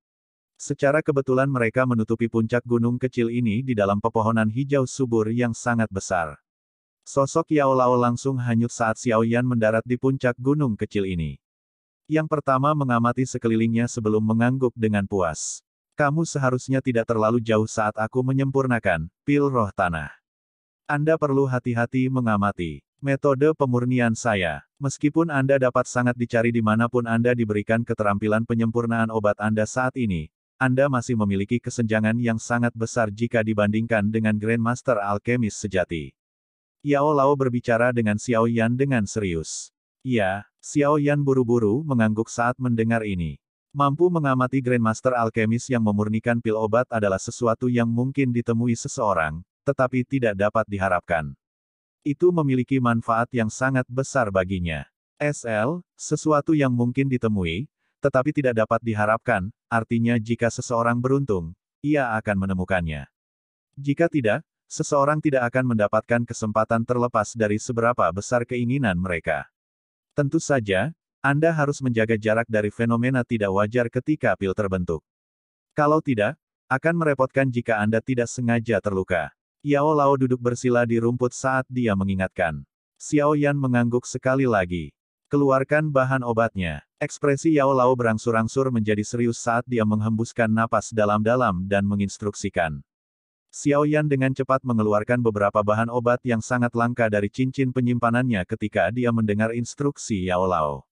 Secara kebetulan mereka menutupi puncak gunung kecil ini di dalam pepohonan hijau subur yang sangat besar. Sosok Yao Lao langsung hanyut saat Xiao Yan mendarat di puncak gunung kecil ini. Yang pertama mengamati sekelilingnya sebelum mengangguk dengan puas. Kamu seharusnya tidak terlalu jauh saat aku menyempurnakan pil roh tanah. Anda perlu hati-hati mengamati metode pemurnian saya. Meskipun Anda dapat sangat dicari dimanapun Anda diberikan keterampilan penyempurnaan obat Anda saat ini, anda masih memiliki kesenjangan yang sangat besar jika dibandingkan dengan Grandmaster Alchemist sejati. Yao Lao berbicara dengan Xiao Yan dengan serius. Ya, Xiao Yan buru-buru mengangguk saat mendengar ini. Mampu mengamati Grandmaster Alchemist yang memurnikan pil obat adalah sesuatu yang mungkin ditemui seseorang, tetapi tidak dapat diharapkan. Itu memiliki manfaat yang sangat besar baginya. SL, sesuatu yang mungkin ditemui, tetapi tidak dapat diharapkan, artinya jika seseorang beruntung, ia akan menemukannya. Jika tidak, seseorang tidak akan mendapatkan kesempatan terlepas dari seberapa besar keinginan mereka. Tentu saja, Anda harus menjaga jarak dari fenomena tidak wajar ketika pil terbentuk. Kalau tidak, akan merepotkan jika Anda tidak sengaja terluka. Yao Lao duduk bersila di rumput saat dia mengingatkan. Xiao Yan mengangguk sekali lagi. Keluarkan bahan obatnya. Ekspresi Yao Lao berangsur-angsur menjadi serius saat dia menghembuskan napas dalam-dalam dan menginstruksikan. Xiao Yan dengan cepat mengeluarkan beberapa bahan obat yang sangat langka dari cincin penyimpanannya ketika dia mendengar instruksi Yao Lao.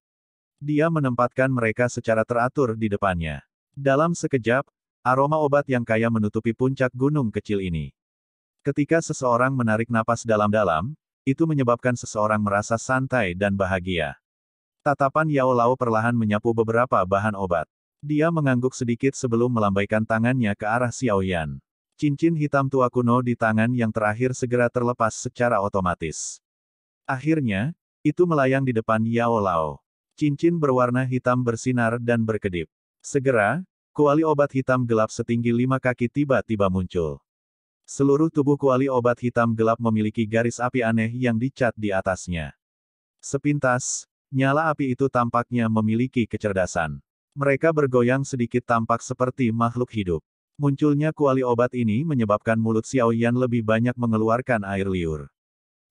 Dia menempatkan mereka secara teratur di depannya. Dalam sekejap, aroma obat yang kaya menutupi puncak gunung kecil ini. Ketika seseorang menarik napas dalam-dalam, itu menyebabkan seseorang merasa santai dan bahagia. Tatapan Yao Lao perlahan menyapu beberapa bahan obat. Dia mengangguk sedikit sebelum melambaikan tangannya ke arah Xiao Yan. Cincin hitam tua kuno di tangan yang terakhir segera terlepas secara otomatis. Akhirnya, itu melayang di depan Yao Lao. Cincin berwarna hitam bersinar dan berkedip. Segera, kuali obat hitam gelap setinggi lima kaki tiba-tiba muncul. Seluruh tubuh kuali obat hitam gelap memiliki garis api aneh yang dicat di atasnya. Sepintas, Nyala api itu tampaknya memiliki kecerdasan. Mereka bergoyang sedikit tampak seperti makhluk hidup. Munculnya kuali obat ini menyebabkan mulut Xiao Xiaoyan lebih banyak mengeluarkan air liur.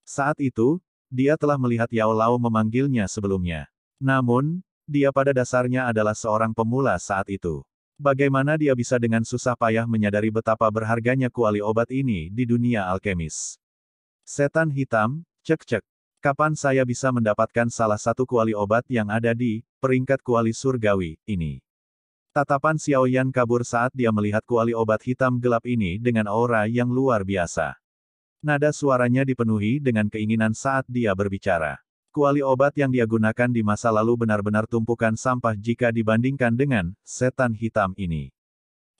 Saat itu, dia telah melihat Yao Lao memanggilnya sebelumnya. Namun, dia pada dasarnya adalah seorang pemula saat itu. Bagaimana dia bisa dengan susah payah menyadari betapa berharganya kuali obat ini di dunia alkemis? Setan hitam, cek-cek. Kapan saya bisa mendapatkan salah satu kuali obat yang ada di peringkat kuali surgawi ini? Tatapan Xiao Yan kabur saat dia melihat kuali obat hitam gelap ini dengan aura yang luar biasa. Nada suaranya dipenuhi dengan keinginan saat dia berbicara. Kuali obat yang dia gunakan di masa lalu benar-benar tumpukan sampah jika dibandingkan dengan setan hitam ini.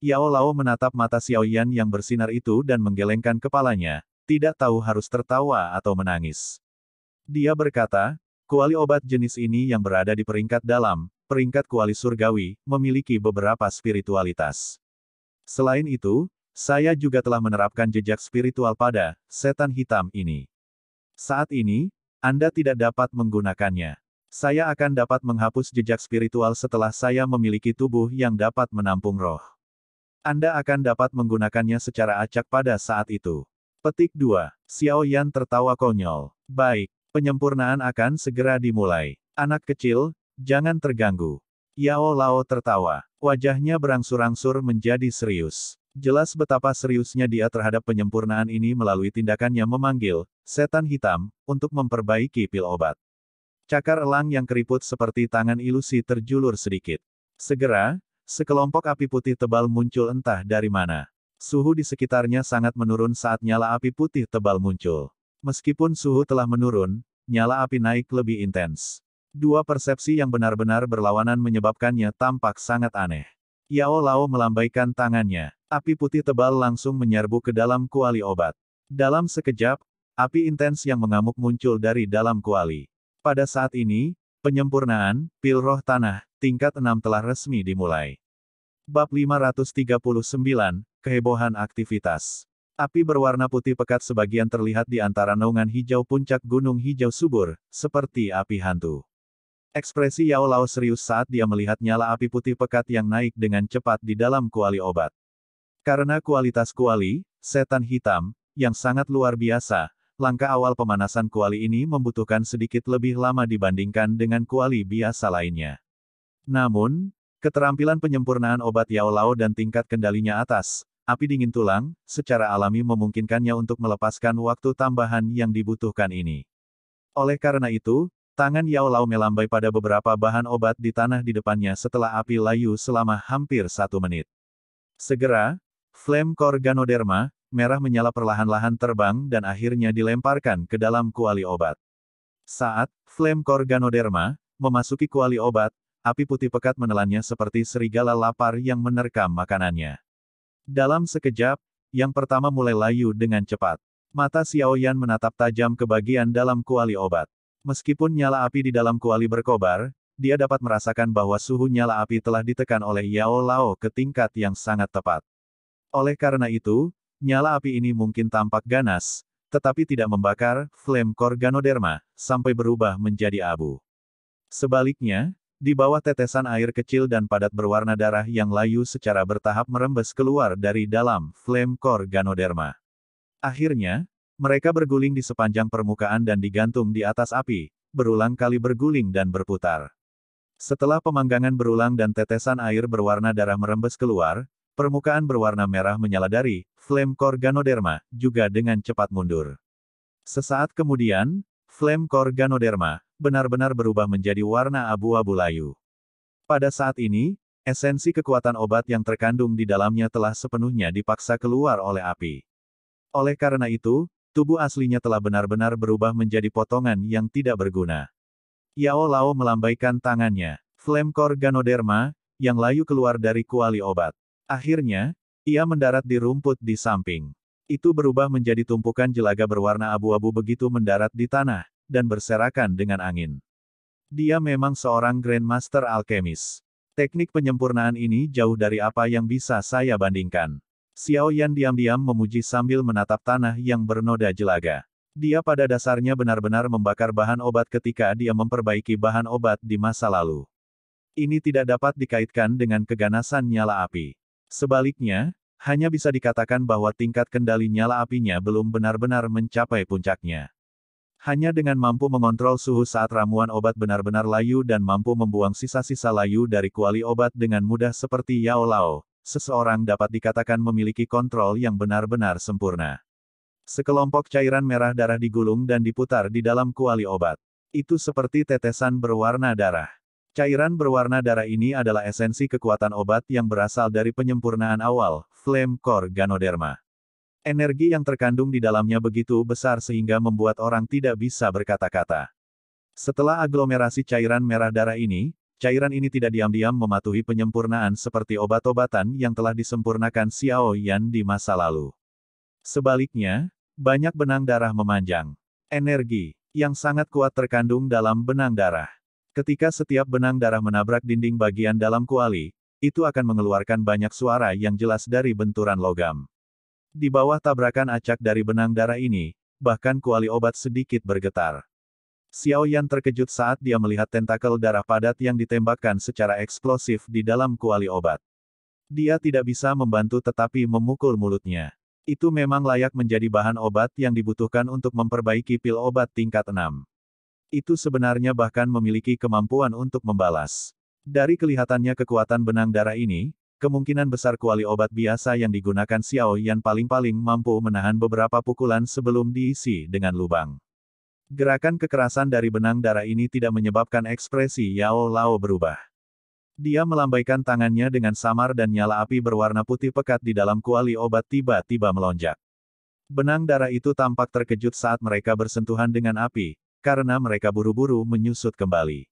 Yao Lao menatap mata Xiao Yan yang bersinar itu dan menggelengkan kepalanya, tidak tahu harus tertawa atau menangis. Dia berkata, kuali obat jenis ini yang berada di peringkat dalam, peringkat kuali surgawi, memiliki beberapa spiritualitas. Selain itu, saya juga telah menerapkan jejak spiritual pada setan hitam ini. Saat ini, Anda tidak dapat menggunakannya. Saya akan dapat menghapus jejak spiritual setelah saya memiliki tubuh yang dapat menampung roh. Anda akan dapat menggunakannya secara acak pada saat itu. Petik 2. Xiao Yan tertawa konyol. Baik, Penyempurnaan akan segera dimulai. Anak kecil, jangan terganggu. Yao Lao tertawa. Wajahnya berangsur-angsur menjadi serius. Jelas betapa seriusnya dia terhadap penyempurnaan ini melalui tindakannya memanggil setan hitam untuk memperbaiki pil obat. Cakar elang yang keriput seperti tangan ilusi terjulur sedikit. Segera, sekelompok api putih tebal muncul entah dari mana. Suhu di sekitarnya sangat menurun saat nyala api putih tebal muncul. Meskipun suhu telah menurun, nyala api naik lebih intens. Dua persepsi yang benar-benar berlawanan menyebabkannya tampak sangat aneh. Yao Lao melambaikan tangannya. Api putih tebal langsung menyerbu ke dalam kuali obat. Dalam sekejap, api intens yang mengamuk muncul dari dalam kuali. Pada saat ini, penyempurnaan, pil roh tanah, tingkat 6 telah resmi dimulai. Bab 539, Kehebohan Aktivitas Api berwarna putih pekat sebagian terlihat di antara naungan hijau puncak gunung hijau subur, seperti api hantu. Ekspresi Yao Lao serius saat dia melihat nyala api putih pekat yang naik dengan cepat di dalam kuali obat. Karena kualitas kuali, setan hitam, yang sangat luar biasa, langkah awal pemanasan kuali ini membutuhkan sedikit lebih lama dibandingkan dengan kuali biasa lainnya. Namun, keterampilan penyempurnaan obat Yao Lao dan tingkat kendalinya atas, Api dingin tulang, secara alami memungkinkannya untuk melepaskan waktu tambahan yang dibutuhkan ini. Oleh karena itu, tangan Yao Lao melambai pada beberapa bahan obat di tanah di depannya setelah api layu selama hampir satu menit. Segera, flame Corganoderma, merah menyala perlahan-lahan terbang dan akhirnya dilemparkan ke dalam kuali obat. Saat flame Corganoderma memasuki kuali obat, api putih pekat menelannya seperti serigala lapar yang menerkam makanannya. Dalam sekejap, yang pertama mulai layu dengan cepat. Mata Xiao Yan menatap tajam ke bagian dalam kuali obat. Meskipun nyala api di dalam kuali berkobar, dia dapat merasakan bahwa suhu nyala api telah ditekan oleh Yao Lao ke tingkat yang sangat tepat. Oleh karena itu, nyala api ini mungkin tampak ganas, tetapi tidak membakar flame Korganoderma sampai berubah menjadi abu. Sebaliknya, di bawah tetesan air kecil dan padat berwarna darah yang layu secara bertahap merembes keluar dari dalam flame core Ganoderma. Akhirnya, mereka berguling di sepanjang permukaan dan digantung di atas api, berulang kali berguling dan berputar. Setelah pemanggangan berulang dan tetesan air berwarna darah merembes keluar, permukaan berwarna merah menyala-dari, flame core Ganoderma, juga dengan cepat mundur. Sesaat kemudian, flame core Ganoderma, benar-benar berubah menjadi warna abu-abu layu. Pada saat ini, esensi kekuatan obat yang terkandung di dalamnya telah sepenuhnya dipaksa keluar oleh api. Oleh karena itu, tubuh aslinya telah benar-benar berubah menjadi potongan yang tidak berguna. Yao Lao melambaikan tangannya. Flamkor Ganoderma, yang layu keluar dari kuali obat. Akhirnya, ia mendarat di rumput di samping. Itu berubah menjadi tumpukan jelaga berwarna abu-abu begitu mendarat di tanah dan berserakan dengan angin. Dia memang seorang Grandmaster Alkemis. Teknik penyempurnaan ini jauh dari apa yang bisa saya bandingkan. Xiao Yan diam-diam memuji sambil menatap tanah yang bernoda jelaga. Dia pada dasarnya benar-benar membakar bahan obat ketika dia memperbaiki bahan obat di masa lalu. Ini tidak dapat dikaitkan dengan keganasan nyala api. Sebaliknya, hanya bisa dikatakan bahwa tingkat kendali nyala apinya belum benar-benar mencapai puncaknya. Hanya dengan mampu mengontrol suhu saat ramuan obat benar-benar layu dan mampu membuang sisa-sisa layu dari kuali obat dengan mudah seperti Yao Lao, seseorang dapat dikatakan memiliki kontrol yang benar-benar sempurna. Sekelompok cairan merah darah digulung dan diputar di dalam kuali obat. Itu seperti tetesan berwarna darah. Cairan berwarna darah ini adalah esensi kekuatan obat yang berasal dari penyempurnaan awal, Flame Core Ganoderma. Energi yang terkandung di dalamnya begitu besar sehingga membuat orang tidak bisa berkata-kata. Setelah aglomerasi cairan merah darah ini, cairan ini tidak diam-diam mematuhi penyempurnaan seperti obat-obatan yang telah disempurnakan Xiao Yan di masa lalu. Sebaliknya, banyak benang darah memanjang. Energi yang sangat kuat terkandung dalam benang darah. Ketika setiap benang darah menabrak dinding bagian dalam kuali, itu akan mengeluarkan banyak suara yang jelas dari benturan logam. Di bawah tabrakan acak dari benang darah ini, bahkan kuali obat sedikit bergetar. Xiao Yan terkejut saat dia melihat tentakel darah padat yang ditembakkan secara eksplosif di dalam kuali obat. Dia tidak bisa membantu tetapi memukul mulutnya. Itu memang layak menjadi bahan obat yang dibutuhkan untuk memperbaiki pil obat tingkat 6. Itu sebenarnya bahkan memiliki kemampuan untuk membalas. Dari kelihatannya kekuatan benang darah ini, kemungkinan besar kuali obat biasa yang digunakan Xiao Yan paling-paling mampu menahan beberapa pukulan sebelum diisi dengan lubang. Gerakan kekerasan dari benang darah ini tidak menyebabkan ekspresi Yao Lao berubah. Dia melambaikan tangannya dengan samar dan nyala api berwarna putih pekat di dalam kuali obat tiba-tiba melonjak. Benang darah itu tampak terkejut saat mereka bersentuhan dengan api, karena mereka buru-buru menyusut kembali.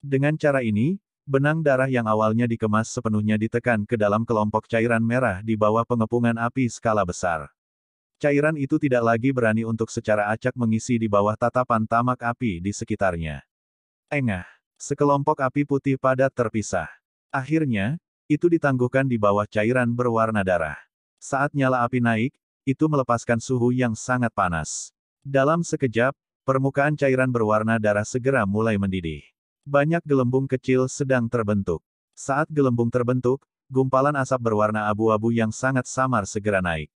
Dengan cara ini, Benang darah yang awalnya dikemas sepenuhnya ditekan ke dalam kelompok cairan merah di bawah pengepungan api skala besar. Cairan itu tidak lagi berani untuk secara acak mengisi di bawah tatapan tamak api di sekitarnya. Engah, sekelompok api putih padat terpisah. Akhirnya, itu ditangguhkan di bawah cairan berwarna darah. Saat nyala api naik, itu melepaskan suhu yang sangat panas. Dalam sekejap, permukaan cairan berwarna darah segera mulai mendidih. Banyak gelembung kecil sedang terbentuk. Saat gelembung terbentuk, gumpalan asap berwarna abu-abu yang sangat samar segera naik.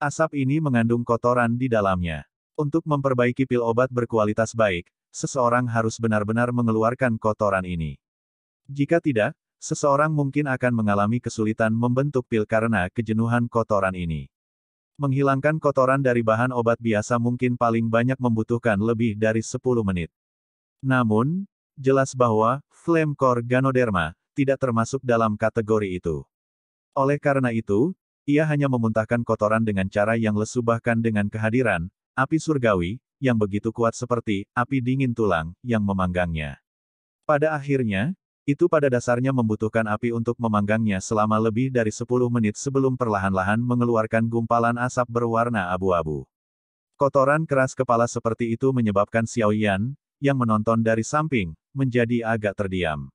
Asap ini mengandung kotoran di dalamnya. Untuk memperbaiki pil obat berkualitas baik, seseorang harus benar-benar mengeluarkan kotoran ini. Jika tidak, seseorang mungkin akan mengalami kesulitan membentuk pil karena kejenuhan kotoran ini. Menghilangkan kotoran dari bahan obat biasa mungkin paling banyak membutuhkan lebih dari 10 menit. Namun, jelas bahwa Flame Core Ganoderma tidak termasuk dalam kategori itu. Oleh karena itu, ia hanya memuntahkan kotoran dengan cara yang lesu bahkan dengan kehadiran api surgawi yang begitu kuat seperti api dingin tulang yang memanggangnya. Pada akhirnya, itu pada dasarnya membutuhkan api untuk memanggangnya selama lebih dari 10 menit sebelum perlahan-lahan mengeluarkan gumpalan asap berwarna abu-abu. Kotoran keras kepala seperti itu menyebabkan Xiao Yan yang menonton dari samping, menjadi agak terdiam.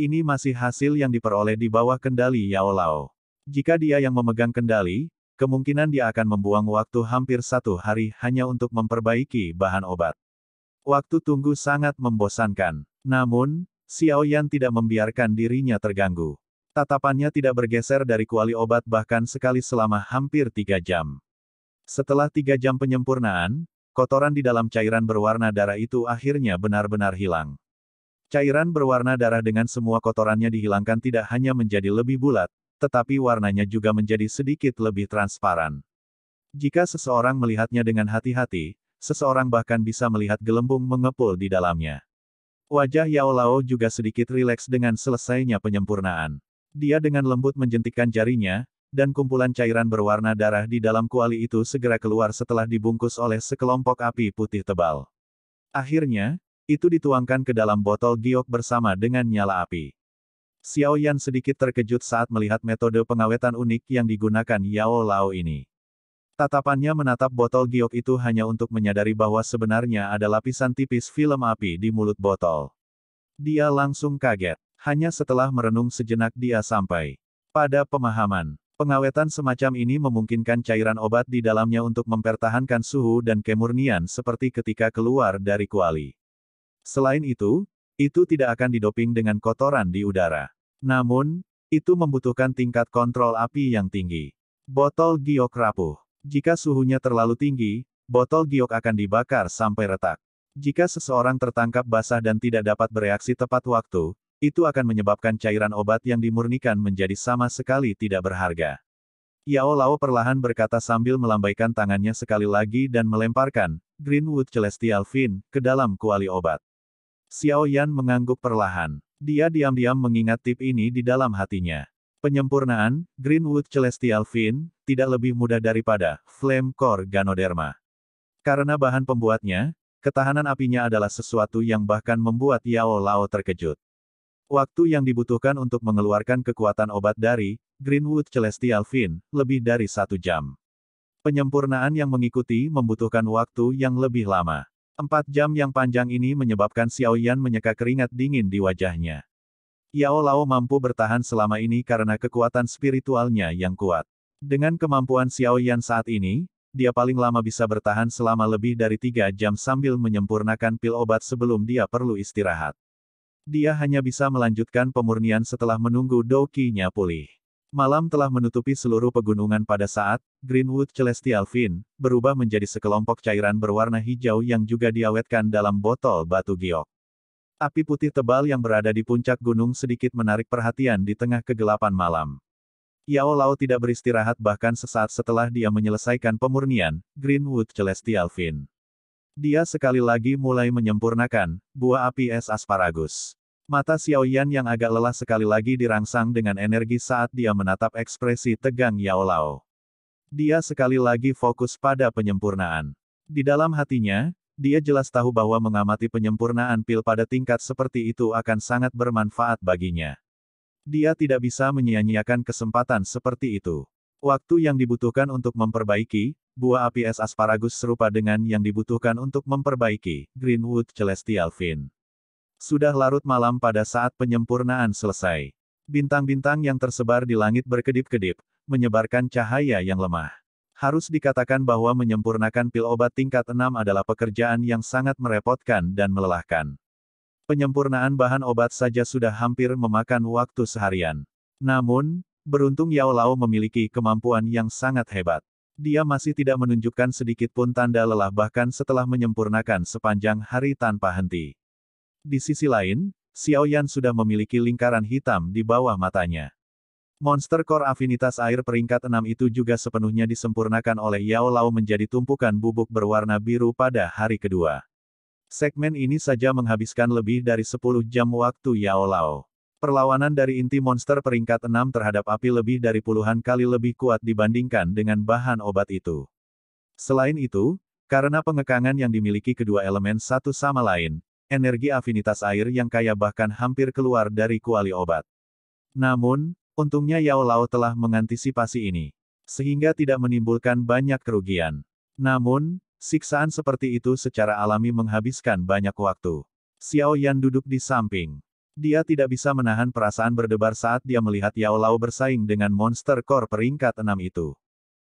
Ini masih hasil yang diperoleh di bawah kendali Yao Lao. Jika dia yang memegang kendali, kemungkinan dia akan membuang waktu hampir satu hari hanya untuk memperbaiki bahan obat. Waktu tunggu sangat membosankan. Namun, Xiao Yan tidak membiarkan dirinya terganggu. Tatapannya tidak bergeser dari kuali obat bahkan sekali selama hampir tiga jam. Setelah tiga jam penyempurnaan, Kotoran di dalam cairan berwarna darah itu akhirnya benar-benar hilang. Cairan berwarna darah dengan semua kotorannya dihilangkan tidak hanya menjadi lebih bulat, tetapi warnanya juga menjadi sedikit lebih transparan. Jika seseorang melihatnya dengan hati-hati, seseorang bahkan bisa melihat gelembung mengepul di dalamnya. Wajah Yao Lao juga sedikit rileks dengan selesainya penyempurnaan. Dia dengan lembut menjentikkan jarinya, dan kumpulan cairan berwarna darah di dalam kuali itu segera keluar setelah dibungkus oleh sekelompok api putih tebal. Akhirnya, itu dituangkan ke dalam botol giok bersama dengan nyala api. Xiao Yan sedikit terkejut saat melihat metode pengawetan unik yang digunakan Yao Lao ini. Tatapannya menatap botol giok itu hanya untuk menyadari bahwa sebenarnya ada lapisan tipis film api di mulut botol. Dia langsung kaget. Hanya setelah merenung sejenak dia sampai pada pemahaman Pengawetan semacam ini memungkinkan cairan obat di dalamnya untuk mempertahankan suhu dan kemurnian seperti ketika keluar dari kuali. Selain itu, itu tidak akan didoping dengan kotoran di udara. Namun, itu membutuhkan tingkat kontrol api yang tinggi. Botol giok rapuh. Jika suhunya terlalu tinggi, botol giok akan dibakar sampai retak. Jika seseorang tertangkap basah dan tidak dapat bereaksi tepat waktu, itu akan menyebabkan cairan obat yang dimurnikan menjadi sama sekali tidak berharga. Yao Lao perlahan berkata sambil melambaikan tangannya sekali lagi dan melemparkan Greenwood Celestial Fin ke dalam kuali obat. Xiao Yan mengangguk perlahan. Dia diam-diam mengingat tip ini di dalam hatinya. Penyempurnaan, Greenwood Celestial Fin, tidak lebih mudah daripada Flame Core Ganoderma. Karena bahan pembuatnya, ketahanan apinya adalah sesuatu yang bahkan membuat Yao Lao terkejut. Waktu yang dibutuhkan untuk mengeluarkan kekuatan obat dari Greenwood Celestial Fin lebih dari satu jam. Penyempurnaan yang mengikuti membutuhkan waktu yang lebih lama. Empat jam yang panjang ini menyebabkan Xiao Yan menyeka keringat dingin di wajahnya. Yao Lao mampu bertahan selama ini karena kekuatan spiritualnya yang kuat. Dengan kemampuan Xiao Yan saat ini, dia paling lama bisa bertahan selama lebih dari tiga jam sambil menyempurnakan pil obat sebelum dia perlu istirahat. Dia hanya bisa melanjutkan pemurnian setelah menunggu Doki-nya pulih. Malam telah menutupi seluruh pegunungan pada saat Greenwood Celestial Fin berubah menjadi sekelompok cairan berwarna hijau yang juga diawetkan dalam botol batu giok. Api putih tebal yang berada di puncak gunung sedikit menarik perhatian di tengah kegelapan malam. Yao Lao tidak beristirahat bahkan sesaat setelah dia menyelesaikan pemurnian Greenwood Celestial Fin. Dia sekali lagi mulai menyempurnakan buah api es asparagus. Mata Xiao Yan yang agak lelah sekali lagi dirangsang dengan energi saat dia menatap ekspresi tegang Yao Lao. Dia sekali lagi fokus pada penyempurnaan. Di dalam hatinya, dia jelas tahu bahwa mengamati penyempurnaan pil pada tingkat seperti itu akan sangat bermanfaat baginya. Dia tidak bisa menyia-nyiakan kesempatan seperti itu. Waktu yang dibutuhkan untuk memperbaiki, buah api es asparagus serupa dengan yang dibutuhkan untuk memperbaiki Greenwood Celestial Fin. Sudah larut malam pada saat penyempurnaan selesai. Bintang-bintang yang tersebar di langit berkedip-kedip, menyebarkan cahaya yang lemah. Harus dikatakan bahwa menyempurnakan pil obat tingkat 6 adalah pekerjaan yang sangat merepotkan dan melelahkan. Penyempurnaan bahan obat saja sudah hampir memakan waktu seharian. Namun, beruntung Yao Lao memiliki kemampuan yang sangat hebat. Dia masih tidak menunjukkan sedikit pun tanda lelah bahkan setelah menyempurnakan sepanjang hari tanpa henti. Di sisi lain, Xiao Yan sudah memiliki lingkaran hitam di bawah matanya. Monster core afinitas air peringkat 6 itu juga sepenuhnya disempurnakan oleh Yao Lao menjadi tumpukan bubuk berwarna biru pada hari kedua. Segmen ini saja menghabiskan lebih dari 10 jam waktu Yao Lao. Perlawanan dari inti monster peringkat 6 terhadap api lebih dari puluhan kali lebih kuat dibandingkan dengan bahan obat itu. Selain itu, karena pengekangan yang dimiliki kedua elemen satu sama lain, energi afinitas air yang kaya bahkan hampir keluar dari kuali obat. Namun, untungnya Yao Lao telah mengantisipasi ini. Sehingga tidak menimbulkan banyak kerugian. Namun, siksaan seperti itu secara alami menghabiskan banyak waktu. Xiao Yan duduk di samping. Dia tidak bisa menahan perasaan berdebar saat dia melihat Yao Lao bersaing dengan monster core peringkat 6 itu.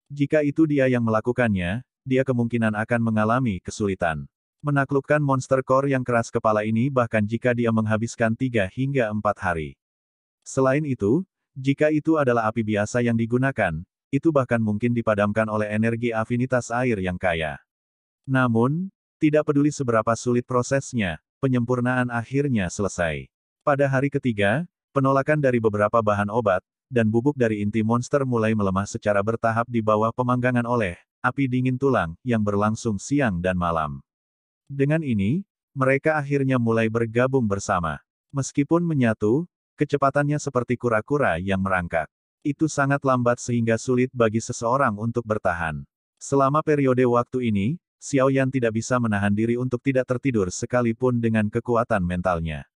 Jika itu dia yang melakukannya, dia kemungkinan akan mengalami kesulitan menaklukkan monster core yang keras kepala ini bahkan jika dia menghabiskan 3 hingga 4 hari. Selain itu, jika itu adalah api biasa yang digunakan, itu bahkan mungkin dipadamkan oleh energi afinitas air yang kaya. Namun, tidak peduli seberapa sulit prosesnya, penyempurnaan akhirnya selesai. Pada hari ketiga, penolakan dari beberapa bahan obat, dan bubuk dari inti monster mulai melemah secara bertahap di bawah pemanggangan oleh api dingin tulang yang berlangsung siang dan malam. Dengan ini, mereka akhirnya mulai bergabung bersama. Meskipun menyatu, kecepatannya seperti kura-kura yang merangkak. Itu sangat lambat sehingga sulit bagi seseorang untuk bertahan. Selama periode waktu ini, Xiao Yan tidak bisa menahan diri untuk tidak tertidur sekalipun dengan kekuatan mentalnya.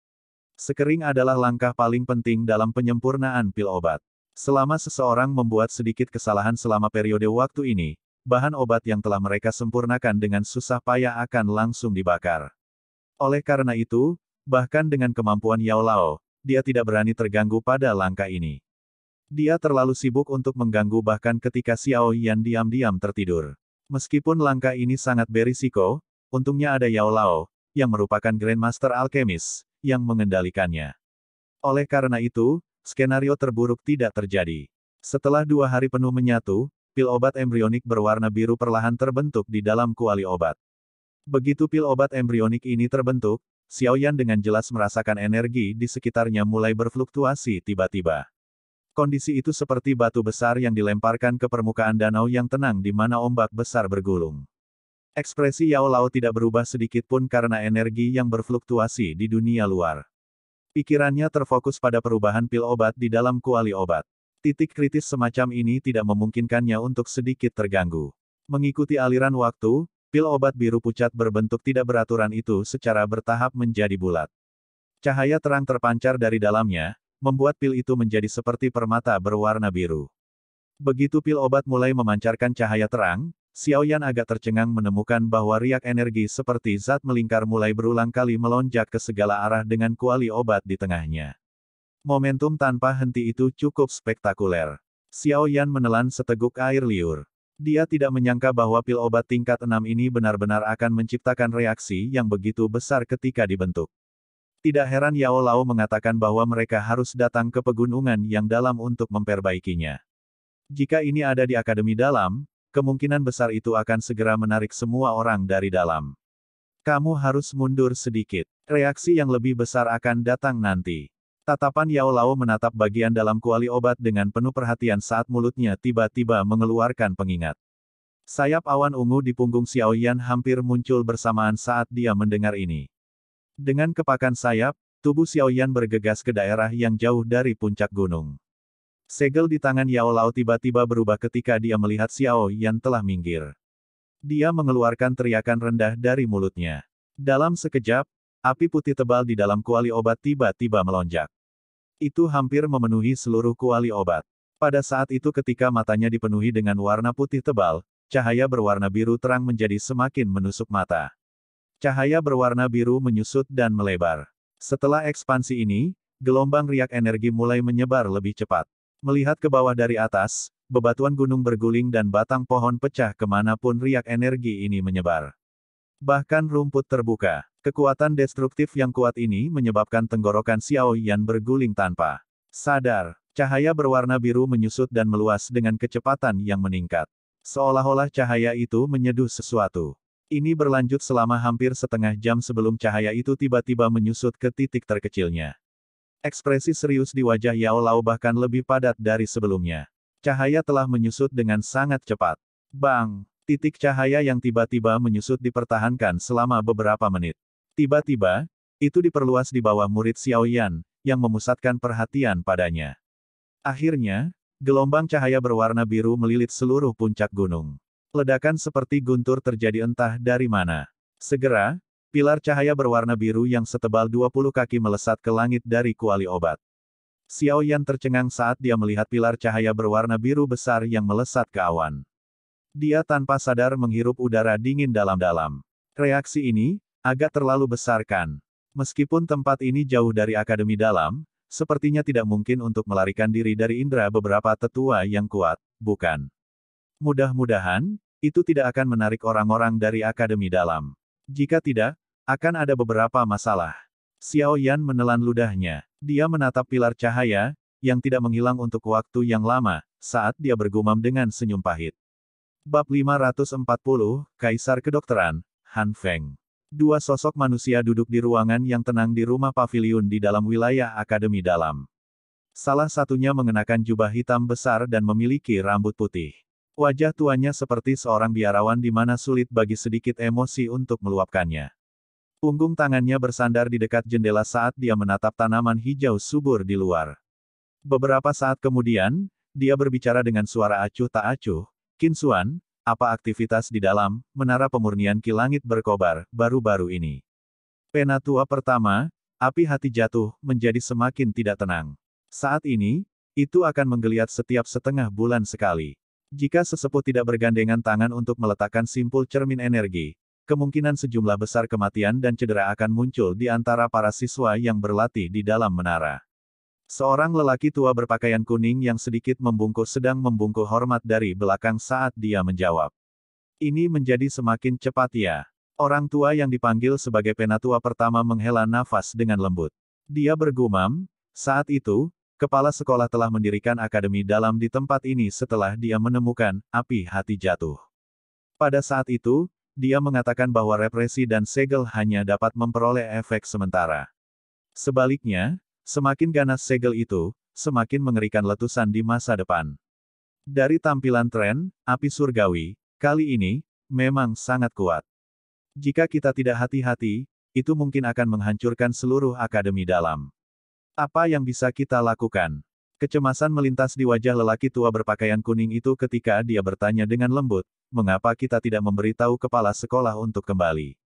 Sekering adalah langkah paling penting dalam penyempurnaan pil obat. Selama seseorang membuat sedikit kesalahan selama periode waktu ini, bahan obat yang telah mereka sempurnakan dengan susah payah akan langsung dibakar. Oleh karena itu, bahkan dengan kemampuan Yao Lao, dia tidak berani terganggu pada langkah ini. Dia terlalu sibuk untuk mengganggu bahkan ketika Xiao Yan diam-diam tertidur. Meskipun langkah ini sangat berisiko, untungnya ada Yao Lao, yang merupakan Grandmaster Alchemist, yang mengendalikannya. Oleh karena itu, skenario terburuk tidak terjadi. Setelah dua hari penuh menyatu, pil obat embrionik berwarna biru perlahan terbentuk di dalam kuali obat. Begitu pil obat embrionik ini terbentuk, Xiao Yan dengan jelas merasakan energi di sekitarnya mulai berfluktuasi tiba-tiba. Kondisi itu seperti batu besar yang dilemparkan ke permukaan danau yang tenang di mana ombak besar bergulung. Ekspresi Yao Lao tidak berubah sedikit pun karena energi yang berfluktuasi di dunia luar. Pikirannya terfokus pada perubahan pil obat di dalam kuali obat. Titik kritis semacam ini tidak memungkinkannya untuk sedikit terganggu. Mengikuti aliran waktu, pil obat biru pucat berbentuk tidak beraturan itu secara bertahap menjadi bulat. Cahaya terang terpancar dari dalamnya, membuat pil itu menjadi seperti permata berwarna biru. Begitu pil obat mulai memancarkan cahaya terang, Xiaoyan agak tercengang menemukan bahwa riak energi seperti zat melingkar mulai berulang kali melonjak ke segala arah dengan kuali obat di tengahnya. Momentum tanpa henti itu cukup spektakuler. Xiao Yan menelan seteguk air liur. Dia tidak menyangka bahwa pil obat tingkat 6 ini benar-benar akan menciptakan reaksi yang begitu besar ketika dibentuk. Tidak heran Yao Lao mengatakan bahwa mereka harus datang ke pegunungan yang dalam untuk memperbaikinya. Jika ini ada di Akademi Dalam, kemungkinan besar itu akan segera menarik semua orang dari dalam. Kamu harus mundur sedikit. Reaksi yang lebih besar akan datang nanti. Tatapan Yao Lao menatap bagian dalam kuali obat dengan penuh perhatian saat mulutnya tiba-tiba mengeluarkan pengingat. Sayap awan ungu di punggung Xiao Yan hampir muncul bersamaan saat dia mendengar ini. Dengan kepakan sayap, tubuh Xiao Yan bergegas ke daerah yang jauh dari puncak gunung. Segel di tangan Yao Lao tiba-tiba berubah ketika dia melihat Xiao Yan telah minggir. Dia mengeluarkan teriakan rendah dari mulutnya. Dalam sekejap, api putih tebal di dalam kuali obat tiba-tiba melonjak. Itu hampir memenuhi seluruh kuali obat. Pada saat itu ketika matanya dipenuhi dengan warna putih tebal, cahaya berwarna biru terang menjadi semakin menusuk mata. Cahaya berwarna biru menyusut dan melebar. Setelah ekspansi ini, gelombang riak energi mulai menyebar lebih cepat. Melihat ke bawah dari atas, bebatuan gunung berguling dan batang pohon pecah kemanapun riak energi ini menyebar. Bahkan rumput terbuka. Kekuatan destruktif yang kuat ini menyebabkan tenggorokan Xiao Yan berguling tanpa sadar. Cahaya berwarna biru menyusut dan meluas dengan kecepatan yang meningkat. Seolah-olah cahaya itu menyeduh sesuatu. Ini berlanjut selama hampir setengah jam sebelum cahaya itu tiba-tiba menyusut ke titik terkecilnya. Ekspresi serius di wajah Yao Lao bahkan lebih padat dari sebelumnya. Cahaya telah menyusut dengan sangat cepat. Bang! Titik cahaya yang tiba-tiba menyusut dipertahankan selama beberapa menit. Tiba-tiba, itu diperluas di bawah murid Xiao Yan yang memusatkan perhatian padanya. Akhirnya, gelombang cahaya berwarna biru melilit seluruh puncak gunung. Ledakan seperti guntur terjadi entah dari mana. Segera, pilar cahaya berwarna biru yang setebal 20 kaki melesat ke langit dari kuali obat. Yan tercengang saat dia melihat pilar cahaya berwarna biru besar yang melesat ke awan. Dia tanpa sadar menghirup udara dingin dalam-dalam. Reaksi ini, Agak terlalu besar kan? Meskipun tempat ini jauh dari akademi dalam, sepertinya tidak mungkin untuk melarikan diri dari indera beberapa tetua yang kuat, bukan? Mudah-mudahan, itu tidak akan menarik orang-orang dari akademi dalam. Jika tidak, akan ada beberapa masalah. Xiao Yan menelan ludahnya. Dia menatap pilar cahaya, yang tidak menghilang untuk waktu yang lama, saat dia bergumam dengan senyum pahit. Bab 540, Kaisar Kedokteran, Han Feng Dua sosok manusia duduk di ruangan yang tenang di rumah pavilion di dalam wilayah Akademi Dalam. Salah satunya mengenakan jubah hitam besar dan memiliki rambut putih. Wajah tuanya seperti seorang biarawan di mana sulit bagi sedikit emosi untuk meluapkannya. Punggung tangannya bersandar di dekat jendela saat dia menatap tanaman hijau subur di luar. Beberapa saat kemudian, dia berbicara dengan suara acuh tak acuh, Kinsuan, apa aktivitas di dalam menara pemurnian ki langit berkobar baru-baru ini. Penatua pertama, api hati jatuh menjadi semakin tidak tenang. Saat ini, itu akan menggeliat setiap setengah bulan sekali. Jika sesepuh tidak bergandengan tangan untuk meletakkan simpul cermin energi, kemungkinan sejumlah besar kematian dan cedera akan muncul di antara para siswa yang berlatih di dalam menara. Seorang lelaki tua berpakaian kuning yang sedikit membungkuk sedang membungkuk hormat dari belakang saat dia menjawab. Ini menjadi semakin cepat ya. Orang tua yang dipanggil sebagai penatua pertama menghela nafas dengan lembut. Dia bergumam, saat itu, kepala sekolah telah mendirikan akademi dalam di tempat ini setelah dia menemukan api hati jatuh. Pada saat itu, dia mengatakan bahwa represi dan segel hanya dapat memperoleh efek sementara. Sebaliknya, Semakin ganas segel itu, semakin mengerikan letusan di masa depan. Dari tampilan tren, api surgawi, kali ini, memang sangat kuat. Jika kita tidak hati-hati, itu mungkin akan menghancurkan seluruh akademi dalam. Apa yang bisa kita lakukan? Kecemasan melintas di wajah lelaki tua berpakaian kuning itu ketika dia bertanya dengan lembut, mengapa kita tidak memberitahu kepala sekolah untuk kembali.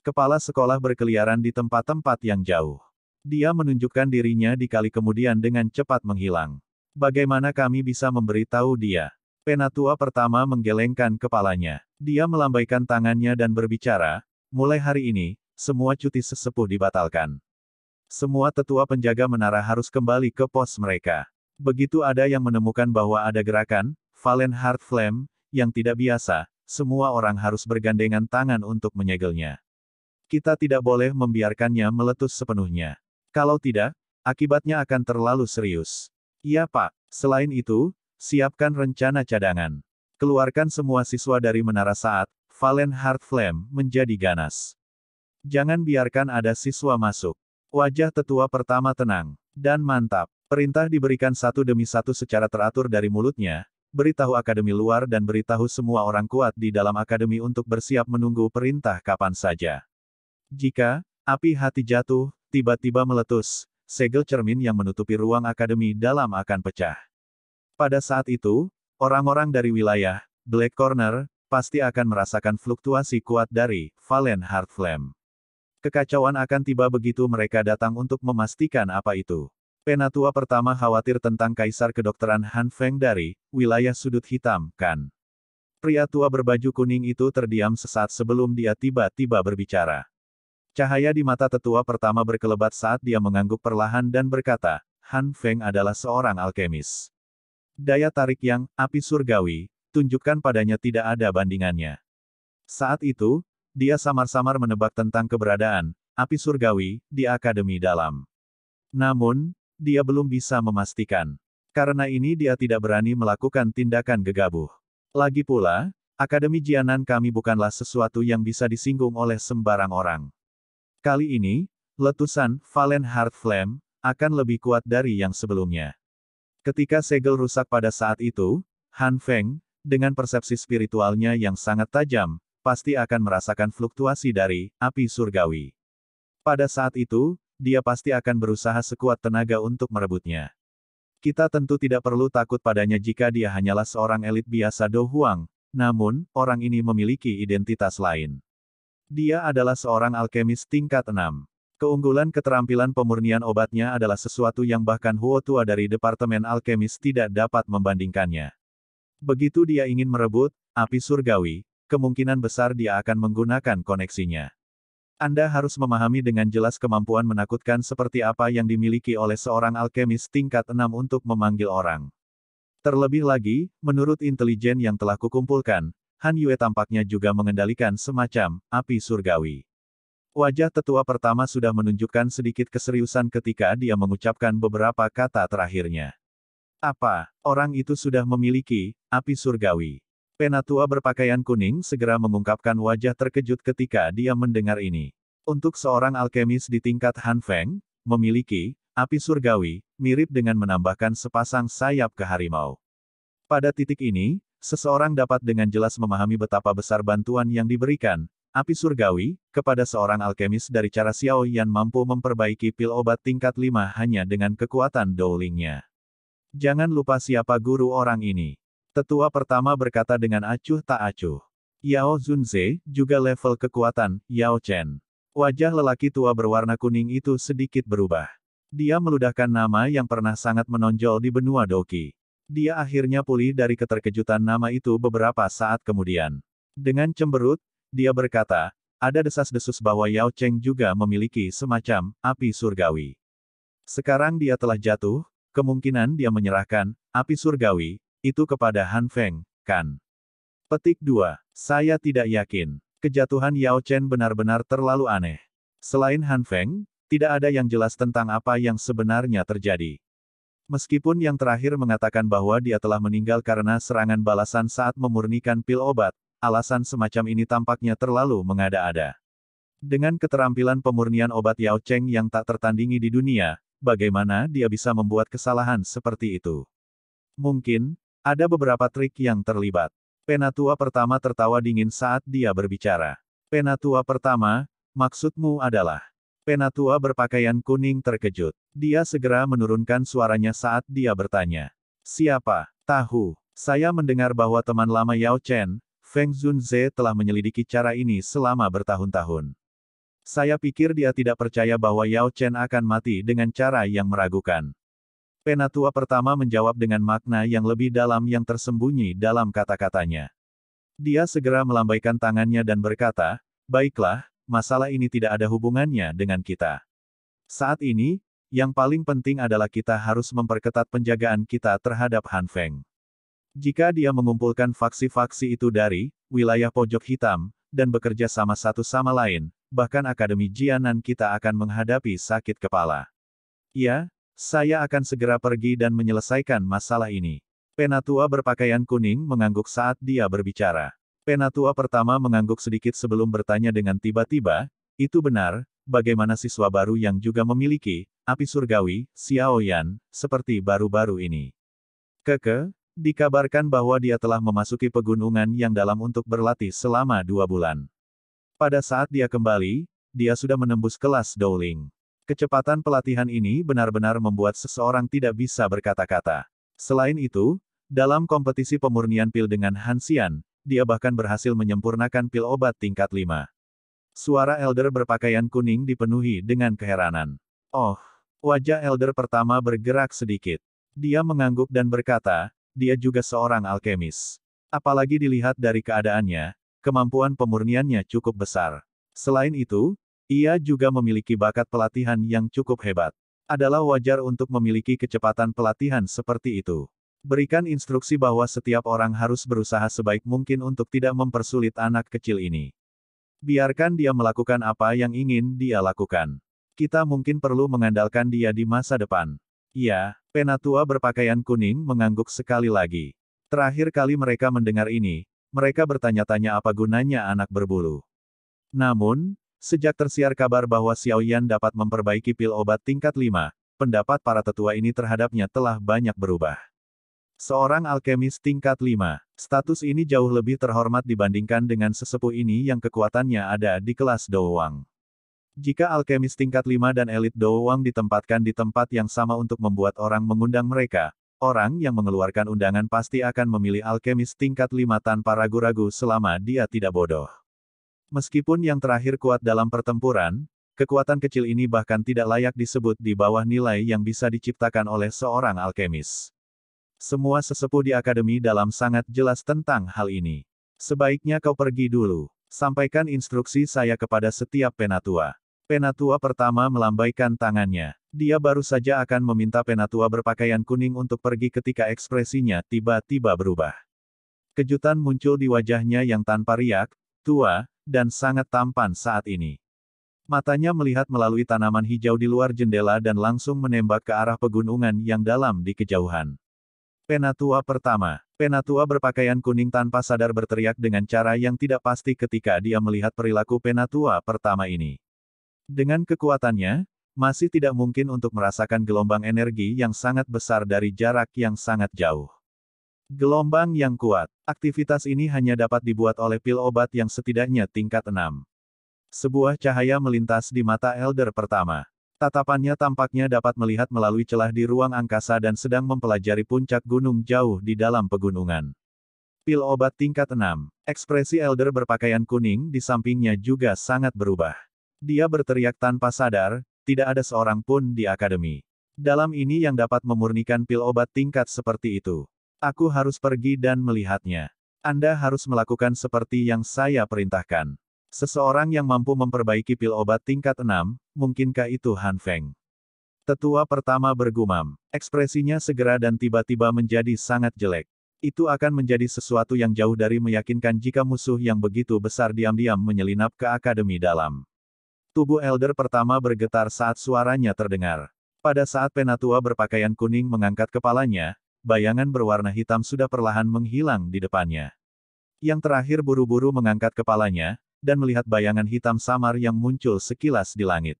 Kepala sekolah berkeliaran di tempat-tempat yang jauh. Dia menunjukkan dirinya di kali kemudian dengan cepat menghilang. Bagaimana kami bisa memberitahu dia? Penatua pertama menggelengkan kepalanya. Dia melambaikan tangannya dan berbicara, mulai hari ini, semua cuti sesepuh dibatalkan. Semua tetua penjaga menara harus kembali ke pos mereka. Begitu ada yang menemukan bahwa ada gerakan, Valen Heart Flame, yang tidak biasa, semua orang harus bergandengan tangan untuk menyegelnya. Kita tidak boleh membiarkannya meletus sepenuhnya. Kalau tidak, akibatnya akan terlalu serius. Iya Pak, selain itu, siapkan rencana cadangan. Keluarkan semua siswa dari menara saat, Valen Heart Flame menjadi ganas. Jangan biarkan ada siswa masuk. Wajah tetua pertama tenang, dan mantap. Perintah diberikan satu demi satu secara teratur dari mulutnya, beritahu akademi luar dan beritahu semua orang kuat di dalam akademi untuk bersiap menunggu perintah kapan saja. Jika, api hati jatuh, Tiba-tiba meletus, segel cermin yang menutupi ruang akademi dalam akan pecah. Pada saat itu, orang-orang dari wilayah, Black Corner, pasti akan merasakan fluktuasi kuat dari Valen Heart Flame. Kekacauan akan tiba begitu mereka datang untuk memastikan apa itu. Penatua pertama khawatir tentang Kaisar Kedokteran Han Feng dari wilayah sudut hitam, kan? Pria tua berbaju kuning itu terdiam sesaat sebelum dia tiba-tiba berbicara. Cahaya di mata tetua pertama berkelebat saat dia mengangguk perlahan dan berkata, Han Feng adalah seorang alkemis. Daya tarik yang, api surgawi, tunjukkan padanya tidak ada bandingannya. Saat itu, dia samar-samar menebak tentang keberadaan, api surgawi, di Akademi Dalam. Namun, dia belum bisa memastikan. Karena ini dia tidak berani melakukan tindakan gegabah. Lagi pula, Akademi Jianan kami bukanlah sesuatu yang bisa disinggung oleh sembarang orang. Kali ini, letusan Valen Heart Flame akan lebih kuat dari yang sebelumnya. Ketika segel rusak pada saat itu, Han Feng, dengan persepsi spiritualnya yang sangat tajam, pasti akan merasakan fluktuasi dari api surgawi. Pada saat itu, dia pasti akan berusaha sekuat tenaga untuk merebutnya. Kita tentu tidak perlu takut padanya jika dia hanyalah seorang elit biasa Do namun, orang ini memiliki identitas lain. Dia adalah seorang alkemis tingkat 6. Keunggulan keterampilan pemurnian obatnya adalah sesuatu yang bahkan Huo Tua dari Departemen Alkemis tidak dapat membandingkannya. Begitu dia ingin merebut api surgawi, kemungkinan besar dia akan menggunakan koneksinya. Anda harus memahami dengan jelas kemampuan menakutkan seperti apa yang dimiliki oleh seorang alkemis tingkat 6 untuk memanggil orang. Terlebih lagi, menurut intelijen yang telah kukumpulkan, Han Yue tampaknya juga mengendalikan semacam api surgawi. Wajah tetua pertama sudah menunjukkan sedikit keseriusan ketika dia mengucapkan beberapa kata terakhirnya. Apa, orang itu sudah memiliki api surgawi? Penatua berpakaian kuning segera mengungkapkan wajah terkejut ketika dia mendengar ini. Untuk seorang alkemis di tingkat Han Feng, memiliki api surgawi, mirip dengan menambahkan sepasang sayap ke harimau. Pada titik ini, Seseorang dapat dengan jelas memahami betapa besar bantuan yang diberikan, api surgawi, kepada seorang alkemis dari cara Xiao Yan mampu memperbaiki pil obat tingkat 5 hanya dengan kekuatan Doulingnya. Jangan lupa siapa guru orang ini. Tetua pertama berkata dengan acuh tak acuh. Yao Zunze, juga level kekuatan, Yao Chen. Wajah lelaki tua berwarna kuning itu sedikit berubah. Dia meludahkan nama yang pernah sangat menonjol di benua Doki. Dia akhirnya pulih dari keterkejutan nama itu beberapa saat kemudian. Dengan cemberut, dia berkata, ada desas-desus bahwa Yao Cheng juga memiliki semacam api surgawi. Sekarang dia telah jatuh, kemungkinan dia menyerahkan api surgawi itu kepada Han Feng, kan? Petik 2. Saya tidak yakin. Kejatuhan Yao Chen benar-benar terlalu aneh. Selain Han Feng, tidak ada yang jelas tentang apa yang sebenarnya terjadi. Meskipun yang terakhir mengatakan bahwa dia telah meninggal karena serangan balasan saat memurnikan pil obat, alasan semacam ini tampaknya terlalu mengada-ada. Dengan keterampilan pemurnian obat Yao Cheng yang tak tertandingi di dunia, bagaimana dia bisa membuat kesalahan seperti itu? Mungkin, ada beberapa trik yang terlibat. Penatua pertama tertawa dingin saat dia berbicara. Penatua pertama, maksudmu adalah Penatua berpakaian kuning terkejut. Dia segera menurunkan suaranya saat dia bertanya. Siapa? Tahu. Saya mendengar bahwa teman lama Yao Chen, Feng Zunze telah menyelidiki cara ini selama bertahun-tahun. Saya pikir dia tidak percaya bahwa Yao Chen akan mati dengan cara yang meragukan. Penatua pertama menjawab dengan makna yang lebih dalam yang tersembunyi dalam kata-katanya. Dia segera melambaikan tangannya dan berkata, Baiklah, masalah ini tidak ada hubungannya dengan kita. Saat ini, yang paling penting adalah kita harus memperketat penjagaan kita terhadap Han Feng. Jika dia mengumpulkan faksi-faksi itu dari wilayah pojok hitam, dan bekerja sama satu sama lain, bahkan Akademi Jianan kita akan menghadapi sakit kepala. Ya, saya akan segera pergi dan menyelesaikan masalah ini. Penatua berpakaian kuning mengangguk saat dia berbicara. Penatua pertama mengangguk sedikit sebelum bertanya dengan tiba-tiba, itu benar, bagaimana siswa baru yang juga memiliki, api surgawi, Xiaoyan, seperti baru-baru ini. Keke, dikabarkan bahwa dia telah memasuki pegunungan yang dalam untuk berlatih selama dua bulan. Pada saat dia kembali, dia sudah menembus kelas Dowling. Kecepatan pelatihan ini benar-benar membuat seseorang tidak bisa berkata-kata. Selain itu, dalam kompetisi pemurnian pil dengan Hansian, dia bahkan berhasil menyempurnakan pil obat tingkat 5. Suara Elder berpakaian kuning dipenuhi dengan keheranan. Oh, wajah Elder pertama bergerak sedikit. Dia mengangguk dan berkata, dia juga seorang alkemis. Apalagi dilihat dari keadaannya, kemampuan pemurniannya cukup besar. Selain itu, ia juga memiliki bakat pelatihan yang cukup hebat. Adalah wajar untuk memiliki kecepatan pelatihan seperti itu. Berikan instruksi bahwa setiap orang harus berusaha sebaik mungkin untuk tidak mempersulit anak kecil ini. Biarkan dia melakukan apa yang ingin dia lakukan. Kita mungkin perlu mengandalkan dia di masa depan. Ya, penatua berpakaian kuning mengangguk sekali lagi. Terakhir kali mereka mendengar ini, mereka bertanya-tanya apa gunanya anak berbulu. Namun, sejak tersiar kabar bahwa Xiao Yan dapat memperbaiki pil obat tingkat 5, pendapat para tetua ini terhadapnya telah banyak berubah. Seorang alkemis tingkat 5. Status ini jauh lebih terhormat dibandingkan dengan sesepuh ini yang kekuatannya ada di kelas Douwang. Jika alkemis tingkat 5 dan elit Douwang ditempatkan di tempat yang sama untuk membuat orang mengundang mereka, orang yang mengeluarkan undangan pasti akan memilih alkemis tingkat 5 tanpa ragu-ragu selama dia tidak bodoh. Meskipun yang terakhir kuat dalam pertempuran, kekuatan kecil ini bahkan tidak layak disebut di bawah nilai yang bisa diciptakan oleh seorang alkemis. Semua sesepuh di akademi dalam sangat jelas tentang hal ini. Sebaiknya kau pergi dulu. Sampaikan instruksi saya kepada setiap penatua. Penatua pertama melambaikan tangannya. Dia baru saja akan meminta penatua berpakaian kuning untuk pergi ketika ekspresinya tiba-tiba berubah. Kejutan muncul di wajahnya yang tanpa riak, tua, dan sangat tampan saat ini. Matanya melihat melalui tanaman hijau di luar jendela dan langsung menembak ke arah pegunungan yang dalam di kejauhan. Penatua pertama. Penatua berpakaian kuning tanpa sadar berteriak dengan cara yang tidak pasti ketika dia melihat perilaku penatua pertama ini. Dengan kekuatannya, masih tidak mungkin untuk merasakan gelombang energi yang sangat besar dari jarak yang sangat jauh. Gelombang yang kuat. Aktivitas ini hanya dapat dibuat oleh pil obat yang setidaknya tingkat 6. Sebuah cahaya melintas di mata Elder pertama. Tatapannya tampaknya dapat melihat melalui celah di ruang angkasa dan sedang mempelajari puncak gunung jauh di dalam pegunungan. Pil obat tingkat 6. Ekspresi Elder berpakaian kuning di sampingnya juga sangat berubah. Dia berteriak tanpa sadar, tidak ada seorang pun di akademi. Dalam ini yang dapat memurnikan pil obat tingkat seperti itu. Aku harus pergi dan melihatnya. Anda harus melakukan seperti yang saya perintahkan. Seseorang yang mampu memperbaiki pil obat tingkat 6, mungkinkah itu Han Feng? Tetua pertama bergumam. Ekspresinya segera dan tiba-tiba menjadi sangat jelek. Itu akan menjadi sesuatu yang jauh dari meyakinkan jika musuh yang begitu besar diam-diam menyelinap ke akademi dalam. Tubuh Elder pertama bergetar saat suaranya terdengar. Pada saat Penatua berpakaian kuning mengangkat kepalanya, bayangan berwarna hitam sudah perlahan menghilang di depannya. Yang terakhir buru-buru mengangkat kepalanya, dan melihat bayangan hitam samar yang muncul sekilas di langit.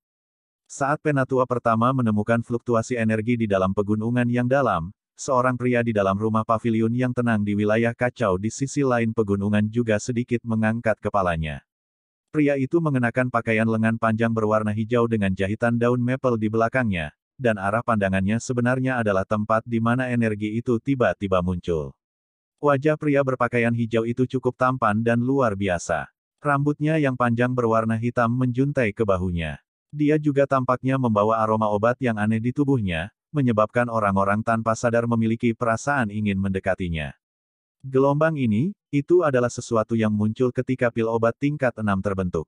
Saat penatua pertama menemukan fluktuasi energi di dalam pegunungan yang dalam, seorang pria di dalam rumah pavilion yang tenang di wilayah kacau di sisi lain pegunungan juga sedikit mengangkat kepalanya. Pria itu mengenakan pakaian lengan panjang berwarna hijau dengan jahitan daun maple di belakangnya, dan arah pandangannya sebenarnya adalah tempat di mana energi itu tiba-tiba muncul. Wajah pria berpakaian hijau itu cukup tampan dan luar biasa. Rambutnya yang panjang berwarna hitam menjuntai ke bahunya. Dia juga tampaknya membawa aroma obat yang aneh di tubuhnya, menyebabkan orang-orang tanpa sadar memiliki perasaan ingin mendekatinya. Gelombang ini, itu adalah sesuatu yang muncul ketika pil obat tingkat 6 terbentuk.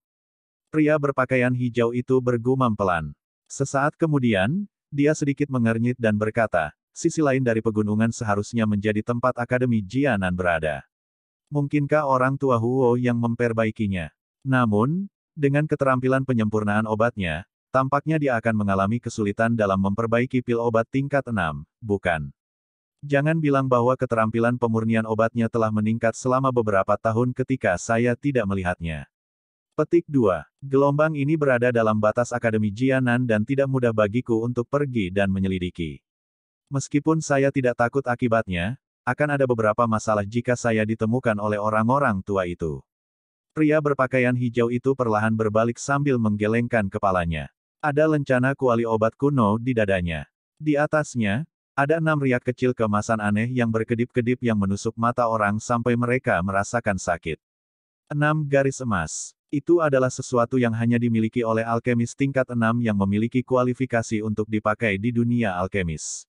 Pria berpakaian hijau itu bergumam pelan. Sesaat kemudian, dia sedikit mengernyit dan berkata, sisi lain dari pegunungan seharusnya menjadi tempat Akademi Jianan berada. Mungkinkah orang tua Huo yang memperbaikinya? Namun, dengan keterampilan penyempurnaan obatnya, tampaknya dia akan mengalami kesulitan dalam memperbaiki pil obat tingkat 6, bukan? Jangan bilang bahwa keterampilan pemurnian obatnya telah meningkat selama beberapa tahun ketika saya tidak melihatnya. Petik 2. Gelombang ini berada dalam batas Akademi Jianan dan tidak mudah bagiku untuk pergi dan menyelidiki. Meskipun saya tidak takut akibatnya, akan ada beberapa masalah jika saya ditemukan oleh orang-orang tua itu. Pria berpakaian hijau itu perlahan berbalik sambil menggelengkan kepalanya. Ada lencana kuali obat kuno di dadanya. Di atasnya, ada enam riak kecil kemasan aneh yang berkedip-kedip yang menusuk mata orang sampai mereka merasakan sakit. Enam garis emas. Itu adalah sesuatu yang hanya dimiliki oleh alkemis tingkat enam yang memiliki kualifikasi untuk dipakai di dunia alkemis.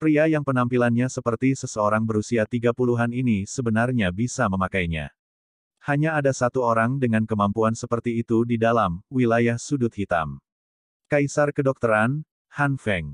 Pria yang penampilannya seperti seseorang berusia 30-an ini sebenarnya bisa memakainya. Hanya ada satu orang dengan kemampuan seperti itu di dalam wilayah sudut hitam. Kaisar Kedokteran, Han Feng.